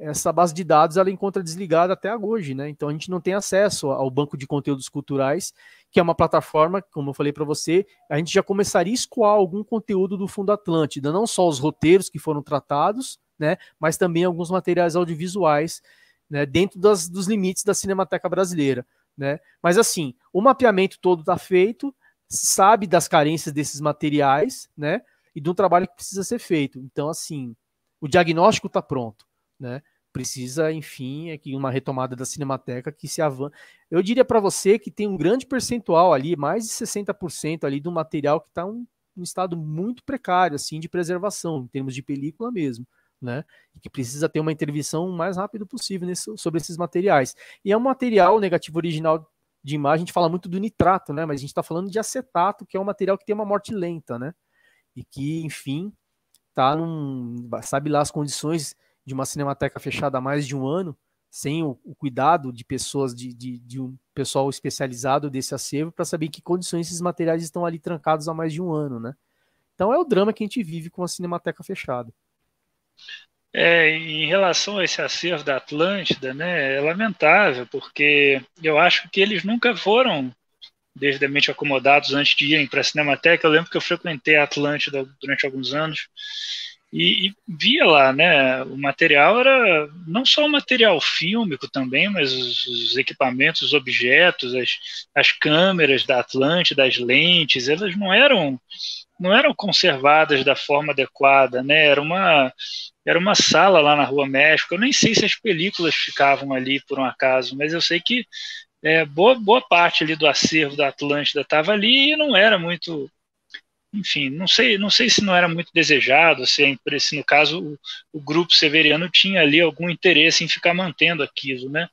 Speaker 2: essa base de dados ela encontra desligada até hoje, né? Então a gente não tem acesso ao banco de conteúdos culturais, que é uma plataforma, como eu falei para você, a gente já começaria a escoar algum conteúdo do Fundo Atlântida, não só os roteiros que foram tratados, né? Mas também alguns materiais audiovisuais, né? Dentro das, dos limites da Cinemateca Brasileira, né? Mas assim, o mapeamento todo está feito, sabe das carências desses materiais, né? E do trabalho que precisa ser feito. Então assim, o diagnóstico está pronto. Né? precisa, enfim, aqui é uma retomada da Cinemateca que se avança. Eu diria para você que tem um grande percentual ali, mais de 60% ali do material que está um, um estado muito precário, assim, de preservação, em termos de película mesmo, né? E que precisa ter uma intervenção o mais rápido possível nesse, sobre esses materiais. E é um material negativo original de imagem, a gente fala muito do nitrato, né? Mas a gente está falando de acetato, que é um material que tem uma morte lenta, né? E que, enfim, está num. sabe lá as condições de uma cinemateca fechada há mais de um ano, sem o, o cuidado de pessoas, de, de, de, um pessoal especializado desse acervo, para saber em que condições esses materiais estão ali trancados há mais de um ano, né? Então é o drama que a gente vive com a cinemateca fechada.
Speaker 1: É, em relação a esse acervo da Atlântida, né, é lamentável, porque eu acho que eles nunca foram devidamente acomodados antes de irem para a Cinemateca. Eu lembro que eu frequentei a Atlântida durante alguns anos e, e, via lá, né? O material era não só o material fílmico também, mas os, os equipamentos, os objetos, as, as câmeras da Atlântida, das lentes, elas não eram não eram conservadas da forma adequada, né? Era uma era uma sala lá na Rua México. Eu nem sei se as películas ficavam ali por um acaso, mas eu sei que é, boa, boa parte ali do acervo da Atlântida estava ali e não era muito enfim, não sei, não sei se não era muito desejado, se, se no caso o, o, grupo severiano tinha ali algum interesse em ficar mantendo aquilo, né?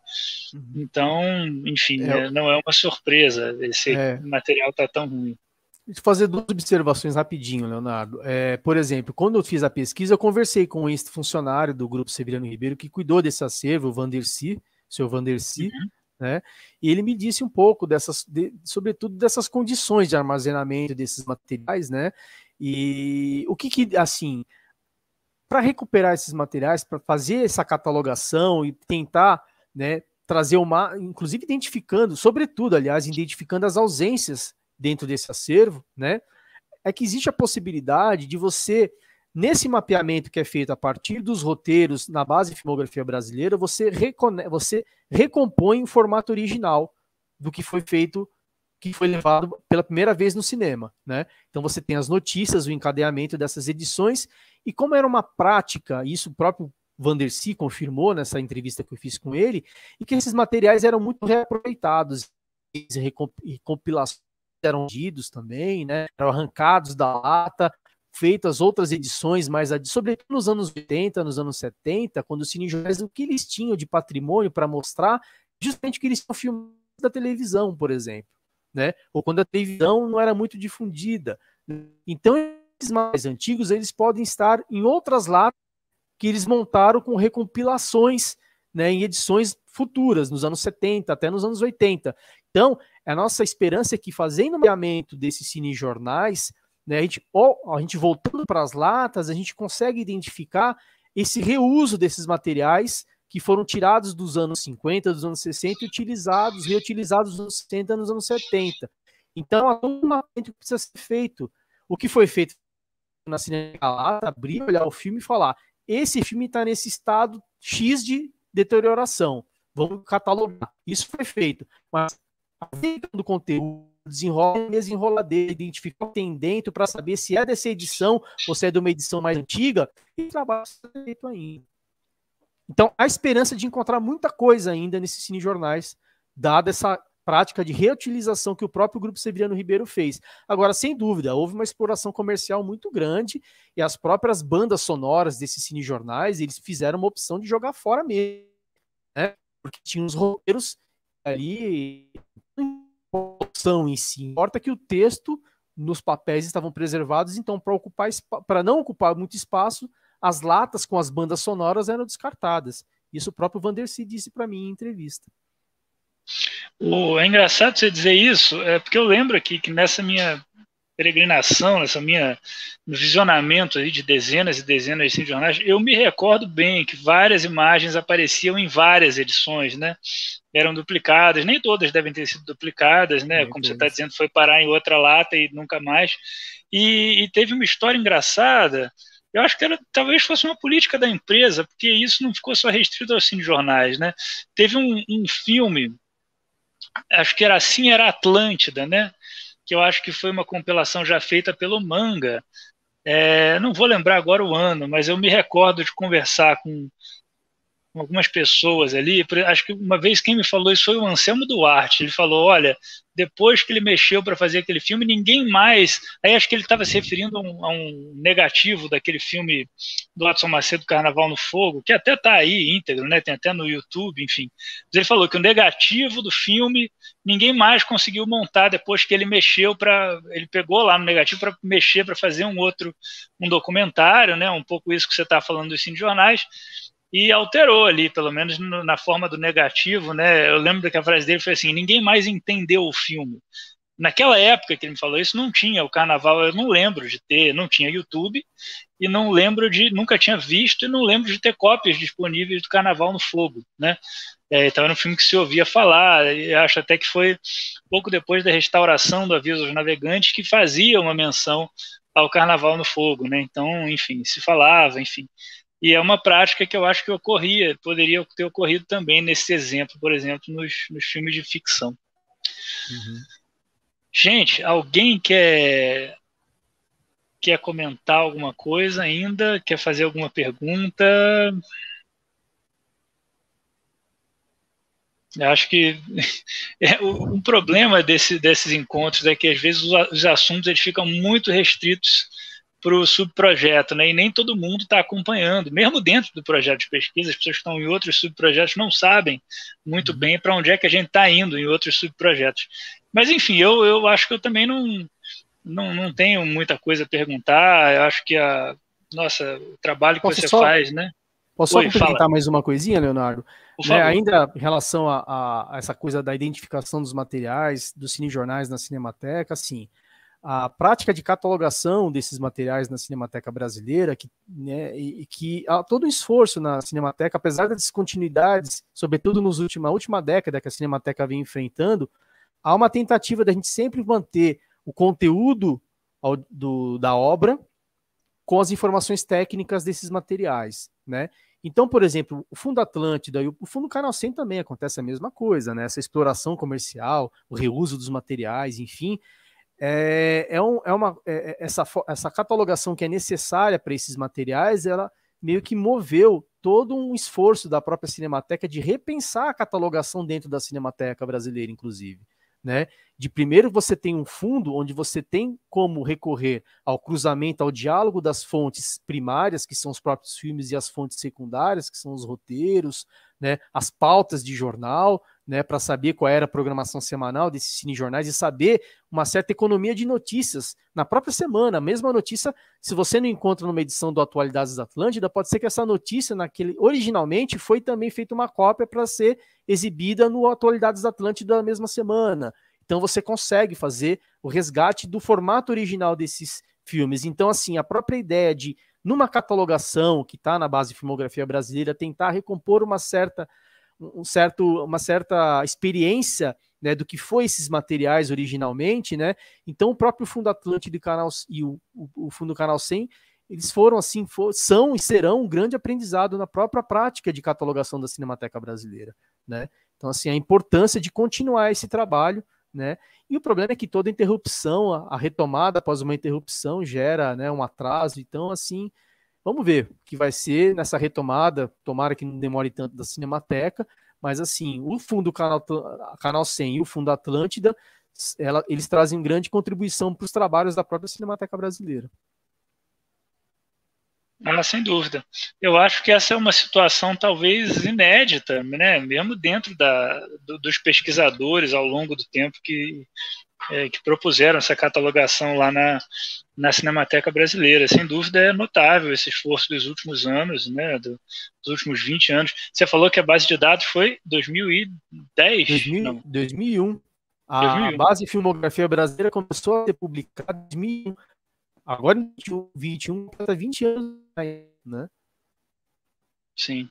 Speaker 1: Uhum. Então, enfim, é, né, não é uma surpresa esse é. material tá tão ruim. Deixa eu fazer duas observações
Speaker 2: rapidinho, Leonardo. É, por exemplo, quando eu fiz a pesquisa, eu conversei com este funcionário do grupo Severiano Ribeiro que cuidou desse acervo, o Vanderci, seu Vanderci, uhum. Né? E ele me disse um pouco dessas, de, sobretudo dessas condições de armazenamento desses materiais, né? E o que, que assim, para recuperar esses materiais, para fazer essa catalogação e tentar, né, trazer uma, inclusive identificando, sobretudo, aliás, identificando as ausências dentro desse acervo, né? É que existe a possibilidade de você Nesse mapeamento que é feito a partir dos roteiros na base de filmografia brasileira, você, você recompõe o formato original do que foi feito, que foi levado pela primeira vez no cinema. Né? Então você tem as notícias, o encadeamento dessas edições, e como era uma prática, isso o próprio Vandercy confirmou nessa entrevista que eu fiz com ele, e que esses materiais eram muito reaproveitados e compilações eram vendidos também, né? Eram arrancados da lata, feitas outras edições mas sobretudo nos anos 80, nos anos 70, quando os cinejornais, o que eles tinham de patrimônio para mostrar, justamente que eles tinham filmes da televisão, por exemplo, né? ou quando a televisão não era muito difundida. Então, esses mais antigos, eles podem estar em outras latas que eles montaram com recompilações né, em edições futuras, nos anos 70, até nos anos 80. Então, a nossa esperança é que, fazendo o mapeamento desses cinejornais, jornais né? A, gente, ou, a gente voltando para as latas, a gente consegue identificar esse reuso desses materiais que foram tirados dos anos 50, dos anos 60 e utilizados, reutilizados nos anos 60, nos anos 70. Então, há um mapeamento que precisa ser feito. O que foi feito na Cineca Lata, abrir, olhar o filme e falar: esse filme está nesse estado X de deterioração. Vamos catalogar. Isso foi feito. Mas, do conteúdo, desenrola e desenroladeira, identificar o que tem dentro para saber se é dessa edição ou se é de uma edição mais antiga, e trabalho feito ainda. Então, há esperança de encontrar muita coisa ainda nesses cinejornais, dada essa prática de reutilização que o próprio Grupo Severiano Ribeiro fez. Agora, sem dúvida, houve uma exploração comercial muito grande e as próprias bandas sonoras desses cinejornais, eles fizeram uma opção de jogar fora mesmo, né? porque tinha uns roteiros ali em si. Importa que o texto nos papéis estavam preservados, então para ocupar para não ocupar muito espaço, as latas com as bandas sonoras eram descartadas. Isso o próprio Vandercy disse para mim em entrevista. O,
Speaker 1: é engraçado você dizer isso, é porque eu lembro aqui que nessa minha peregrinação, nessa né, minha no visionamento aí de dezenas e dezenas de jornais, eu me recordo bem que várias imagens apareciam em várias edições, né? Eram duplicadas, nem todas devem ter sido duplicadas, né? Como você está dizendo, foi parar em outra lata e nunca mais. E, e teve uma história engraçada. Eu acho que era, talvez fosse uma política da empresa, porque isso não ficou só restrito aos cinejornais, né? Teve um, um filme acho que era assim, era Atlântida, né? que eu acho que foi uma compilação já feita pelo Manga. É, não vou lembrar agora o ano, mas eu me recordo de conversar com com algumas pessoas ali. Acho que uma vez quem me falou isso foi o Anselmo Duarte. Ele falou: olha, depois que ele mexeu para fazer aquele filme, ninguém mais. Aí acho que ele estava se referindo a um, a um, negativo daquele filme do Watson Macedo, Carnaval no Fogo, que até está aí íntegro, né? tem até no YouTube, enfim. Mas ele falou que o negativo do filme ninguém mais conseguiu montar depois que ele mexeu para. Ele pegou lá no negativo para mexer, para fazer um outro um documentário, né? um pouco isso que você está falando dos cinejornais. jornais e alterou ali, pelo menos no, na forma do negativo, né? Eu lembro que a frase dele foi assim: ninguém mais entendeu o filme. Naquela época que ele me falou isso, não tinha o carnaval, eu não lembro de ter, não tinha YouTube e não lembro de, nunca tinha visto e não lembro de ter cópias disponíveis do Carnaval no Fogo, né? É, então era um filme que se ouvia falar, e acho até que foi pouco depois da restauração do Aviso aos Navegantes que fazia uma menção ao Carnaval no Fogo, né? Então, enfim, se falava, enfim. E é uma prática que eu acho que ocorria, poderia ter ocorrido também nesse exemplo, por exemplo, nos, nos filmes de ficção. Uhum. Gente, alguém quer quer comentar alguma coisa ainda? Quer fazer alguma pergunta? Eu acho que é, um problema desse, desses encontros é que às vezes os, os assuntos eles ficam muito restritos para o subprojeto, né? E nem todo mundo está acompanhando, mesmo dentro do projeto de pesquisa, as pessoas que estão em outros subprojetos não sabem muito uhum. bem para onde é que a gente está indo em outros subprojetos. Mas enfim, eu, eu acho que eu também não, não, não tenho muita coisa a perguntar. Eu acho que a nossa o trabalho Posso que você só, faz, né? Posso Oi, só perguntar
Speaker 2: mais uma coisinha, Leonardo? Né, ainda em relação a, a, a, essa coisa da identificação dos materiais, dos cinejornais na Cinemateca, assim a prática de catalogação desses materiais na Cinemateca Brasileira, que, né, e, que há todo um esforço na Cinemateca, apesar das descontinuidades, sobretudo nos última, última década que a Cinemateca vem enfrentando, há uma tentativa da gente sempre manter o conteúdo ao, do, da obra com as informações técnicas desses materiais, né? Então, por exemplo, o Fundo Atlântida e o Fundo Canal 100 também acontece a mesma coisa, né? Essa exploração comercial, o reuso dos materiais, enfim, é, é, um, é uma, é, é essa, essa catalogação que é necessária para esses materiais, ela meio que moveu todo um esforço da própria Cinemateca de repensar a catalogação dentro da Cinemateca brasileira, inclusive. Né? De primeiro você tem um fundo onde você tem como recorrer ao cruzamento, ao diálogo das fontes primárias, que são os próprios filmes, e as fontes secundárias, que são os roteiros, né, as pautas de jornal, né, para saber qual era a programação semanal desses cinejornais e saber uma certa economia de notícias na própria semana. A mesma notícia, se você não encontra numa edição do Atualidades da Atlântida, pode ser que essa notícia, naquele originalmente, foi também feita uma cópia para ser exibida no Atualidades da Atlântida da mesma semana. Então você consegue fazer o resgate do formato original desses filmes. Então, assim, a própria ideia de numa catalogação que está na base de filmografia brasileira, tentar recompor uma certa, um certo, uma certa experiência né, do que foi esses materiais originalmente, né? Então o próprio Fundo Atlântico e, Canal, e o, o, o, Fundo Canal 100, eles foram assim, for, são e serão um grande aprendizado na própria prática de catalogação da Cinemateca Brasileira, né? Então assim, a importância de continuar esse trabalho, né? E o problema é que toda interrupção, a retomada após uma interrupção gera né, um atraso. Então, assim, vamos ver o que vai ser nessa retomada. Tomara que não demore tanto da Cinemateca, mas assim, o fundo Canal, Canal 100 e o fundo Atlântida, ela, eles trazem grande contribuição para os trabalhos da própria Cinemateca Brasileira.
Speaker 1: Ela sem dúvida. Eu acho que essa é uma situação talvez inédita, né? mesmo dentro da, do, dos pesquisadores ao longo do tempo que, é, que propuseram essa catalogação lá na, na Cinemateca Brasileira. Sem dúvida é notável esse esforço dos últimos anos, né? Do, dos últimos 20 anos. Você falou que a base de dados foi 2010? 2000, não. 2001.
Speaker 2: A 2001. base de filmografia brasileira começou a ser publicada em 2001 Agora, 21, 21 para 20 anos, né? Sim.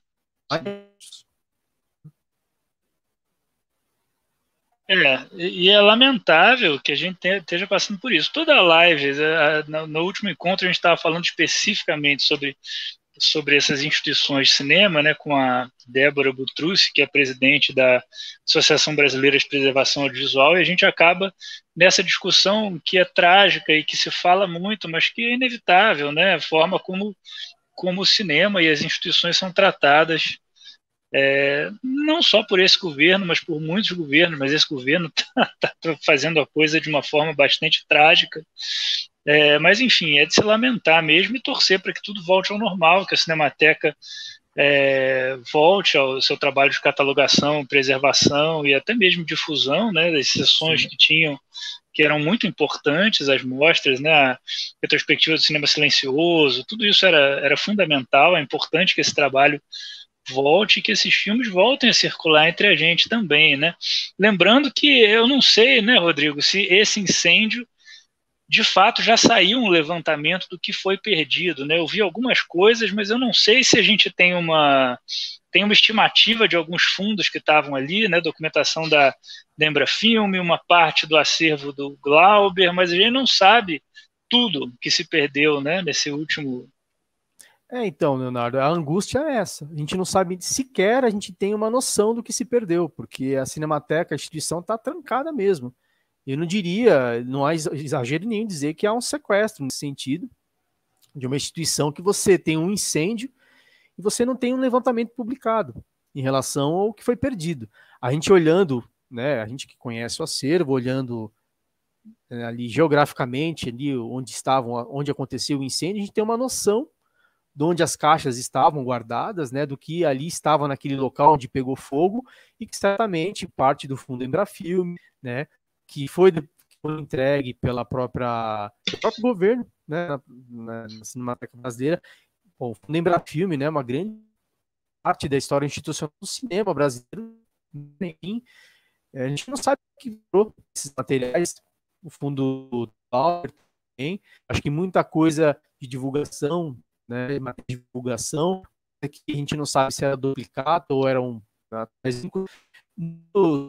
Speaker 1: É, e é lamentável que a gente esteja passando por isso. Toda a live, no último encontro, a gente estava falando especificamente sobre sobre essas instituições de cinema, né, com a Débora Butrucci, que é presidente da Associação Brasileira de Preservação Audiovisual, e a gente acaba nessa discussão que é trágica e que se fala muito, mas que é inevitável, né, a forma como, como o cinema e as instituições são tratadas, é, não só por esse governo, mas por muitos governos, mas esse governo está tá fazendo a coisa de uma forma bastante trágica, é, mas, enfim, é de se lamentar mesmo e torcer para que tudo volte ao normal, que a Cinemateca é, volte ao seu trabalho de catalogação, preservação e até mesmo difusão né, das sessões Sim. que tinham, que eram muito importantes, as mostras, né, a retrospectiva do cinema silencioso, tudo isso era, era fundamental, é importante que esse trabalho volte e que esses filmes voltem a circular entre a gente também, né? Lembrando que eu não sei, né, Rodrigo, se esse incêndio de fato já saiu um levantamento do que foi perdido. Né? Eu vi algumas coisas, mas eu não sei se a gente tem uma, tem uma estimativa de alguns fundos que estavam ali, né? documentação da, Lembra Filme, uma parte do acervo do Glauber, mas a gente não sabe tudo que se perdeu né? nesse último.
Speaker 2: É, então, Leonardo, a angústia é essa. A gente não sabe sequer, a gente tem uma noção do que se perdeu, porque a Cinemateca, a instituição, está trancada mesmo. Eu não diria, não há exagero nenhum dizer que há um sequestro nesse sentido, de uma instituição que você tem um incêndio e você não tem um levantamento publicado em relação ao que foi perdido. A gente olhando, né, a gente que conhece o acervo, olhando né, ali geograficamente, ali onde estavam, onde aconteceu o incêndio, a gente tem uma noção de onde as caixas estavam guardadas, né, do que ali estava naquele local onde pegou fogo e que certamente parte do fundo Embrafilme, né, que foi entregue pela própria pelo próprio governo, né, na, na Cinemateca Brasileira. lembrar filme, né, uma grande parte da história institucional do cinema brasileiro. Enfim, é, a gente não sabe o que virou esses materiais, o fundo Acho que muita coisa de divulgação, né, de divulgação, é que a gente não sabe se era duplicado ou era um, né,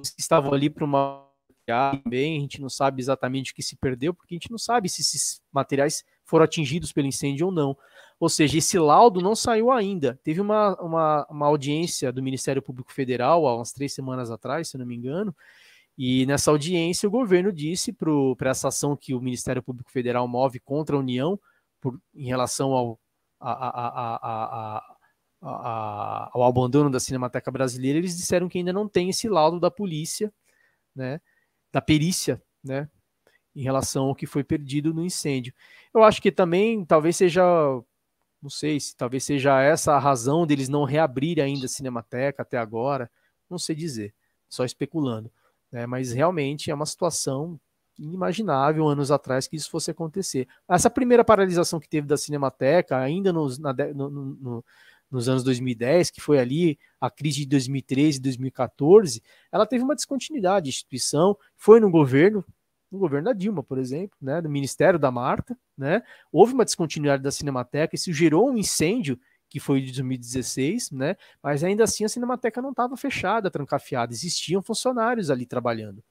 Speaker 2: que estavam ali para uma também, a gente não sabe exatamente o que se perdeu, porque a gente não sabe se esses materiais foram atingidos pelo incêndio ou não. Ou seja, esse laudo não saiu ainda. Teve uma, uma, uma audiência do Ministério Público Federal há umas três semanas atrás, se não me engano, e nessa audiência, o governo disse para essa ação que o Ministério Público Federal move contra a União por, em relação ao, a, a, a, ao abandono da Cinemateca Brasileira, eles disseram que ainda não tem esse laudo da polícia, né? da perícia, né? Em relação ao que foi perdido no incêndio. Eu acho que também talvez seja, não sei se talvez seja essa a razão deles não reabrir ainda a Cinemateca até agora, não sei dizer, só especulando. Né? Mas realmente é uma situação inimaginável anos atrás que isso fosse acontecer. Essa primeira paralisação que teve da Cinemateca, ainda nos, na, no, no, nos anos 2010, que foi ali a crise de 2013 e 2014, ela teve uma descontinuidade de instituição, foi no governo, no governo da Dilma, por exemplo, né, do Ministério da Marta, né, houve uma descontinuidade da Cinemateca, isso gerou um incêndio que foi de 2016, né, mas ainda assim a Cinemateca não estava fechada, trancafiada, existiam funcionários ali trabalhando.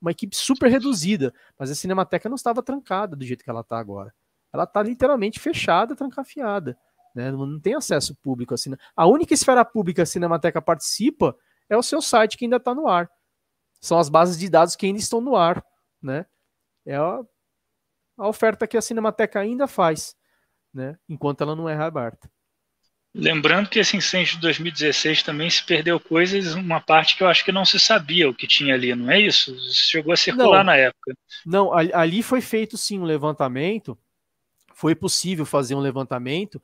Speaker 2: Uma equipe super reduzida, mas a Cinemateca não estava trancada do jeito que ela está agora. Ela está literalmente fechada, trancafiada. Né? Não tem acesso público. Assim, a única esfera pública que a Cinemateca participa é o seu site que ainda está no ar. São as bases de dados que ainda estão no ar. Né? É a, a oferta que a Cinemateca ainda faz, né? enquanto ela não é aberta.
Speaker 1: Lembrando que esse incêndio de 2016 também se perdeu coisas, uma parte que eu acho que não se sabia o que tinha ali, não é isso? Isso chegou a circular não, na época.
Speaker 2: Não, ali foi feito sim um levantamento, foi possível fazer um levantamento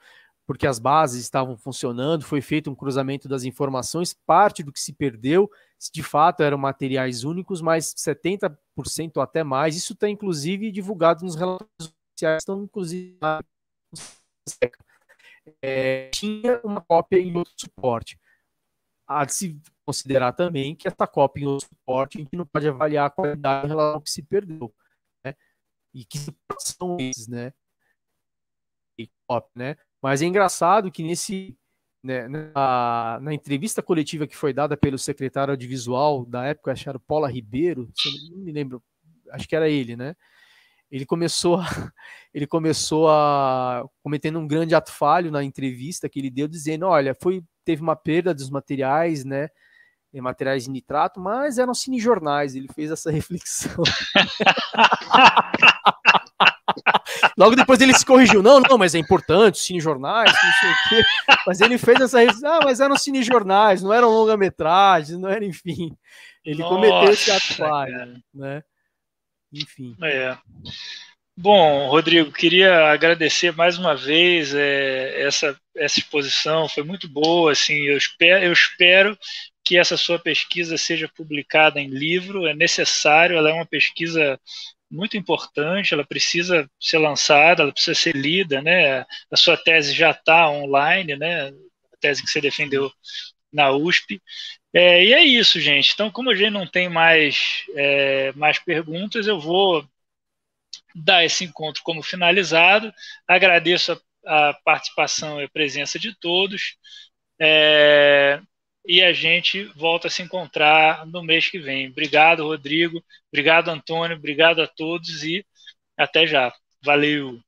Speaker 2: porque as bases estavam funcionando, foi feito um cruzamento das informações, parte do que se perdeu, de fato eram materiais únicos, mas 70% ou até mais, isso está inclusive divulgado nos relatórios oficiais, estão inclusive na é, tinha uma cópia em outro suporte. Há de se considerar também que essa cópia em outro suporte a gente não pode avaliar a qualidade em relação ao que se perdeu. Né? E que são é esses, né? E cópia, né? Mas é engraçado que nesse né, na, na, entrevista coletiva que foi dada pelo secretário audiovisual da época, acho que era Paula Ribeiro, não me lembro, acho que era ele, né? Ele começou, a, ele começou a cometendo um grande ato falho na entrevista que ele deu, dizendo: olha, foi teve uma perda dos materiais, né? materiais de nitrato, mas eram cinejornais. Ele fez essa reflexão. Logo depois ele se corrigiu. Não, não, mas é importante, cinejornais, não sei o quê. Mas ele fez essa. Ah, mas eram cinejornais, não eram longa metragem não era, enfim. Ele Nossa, cometeu esse ato falho,
Speaker 1: né? Enfim. É. Bom, Rodrigo, queria agradecer mais uma vez é, essa, essa exposição, foi muito boa, assim, eu espero, eu espero que essa sua pesquisa seja publicada em livro, é necessário, ela é uma pesquisa muito importante, ela precisa ser lançada, ela precisa ser lida, né? A sua tese já está online, né? A tese que você defendeu na USP. É, e é isso, gente. Então, como a gente não tem mais, é, mais perguntas, eu vou dar esse encontro como finalizado. Agradeço a, a participação e a presença de todos. É, e a gente volta a se encontrar no mês que vem. Obrigado, Rodrigo. Obrigado, Antônio. Obrigado a todos e até já. Valeu!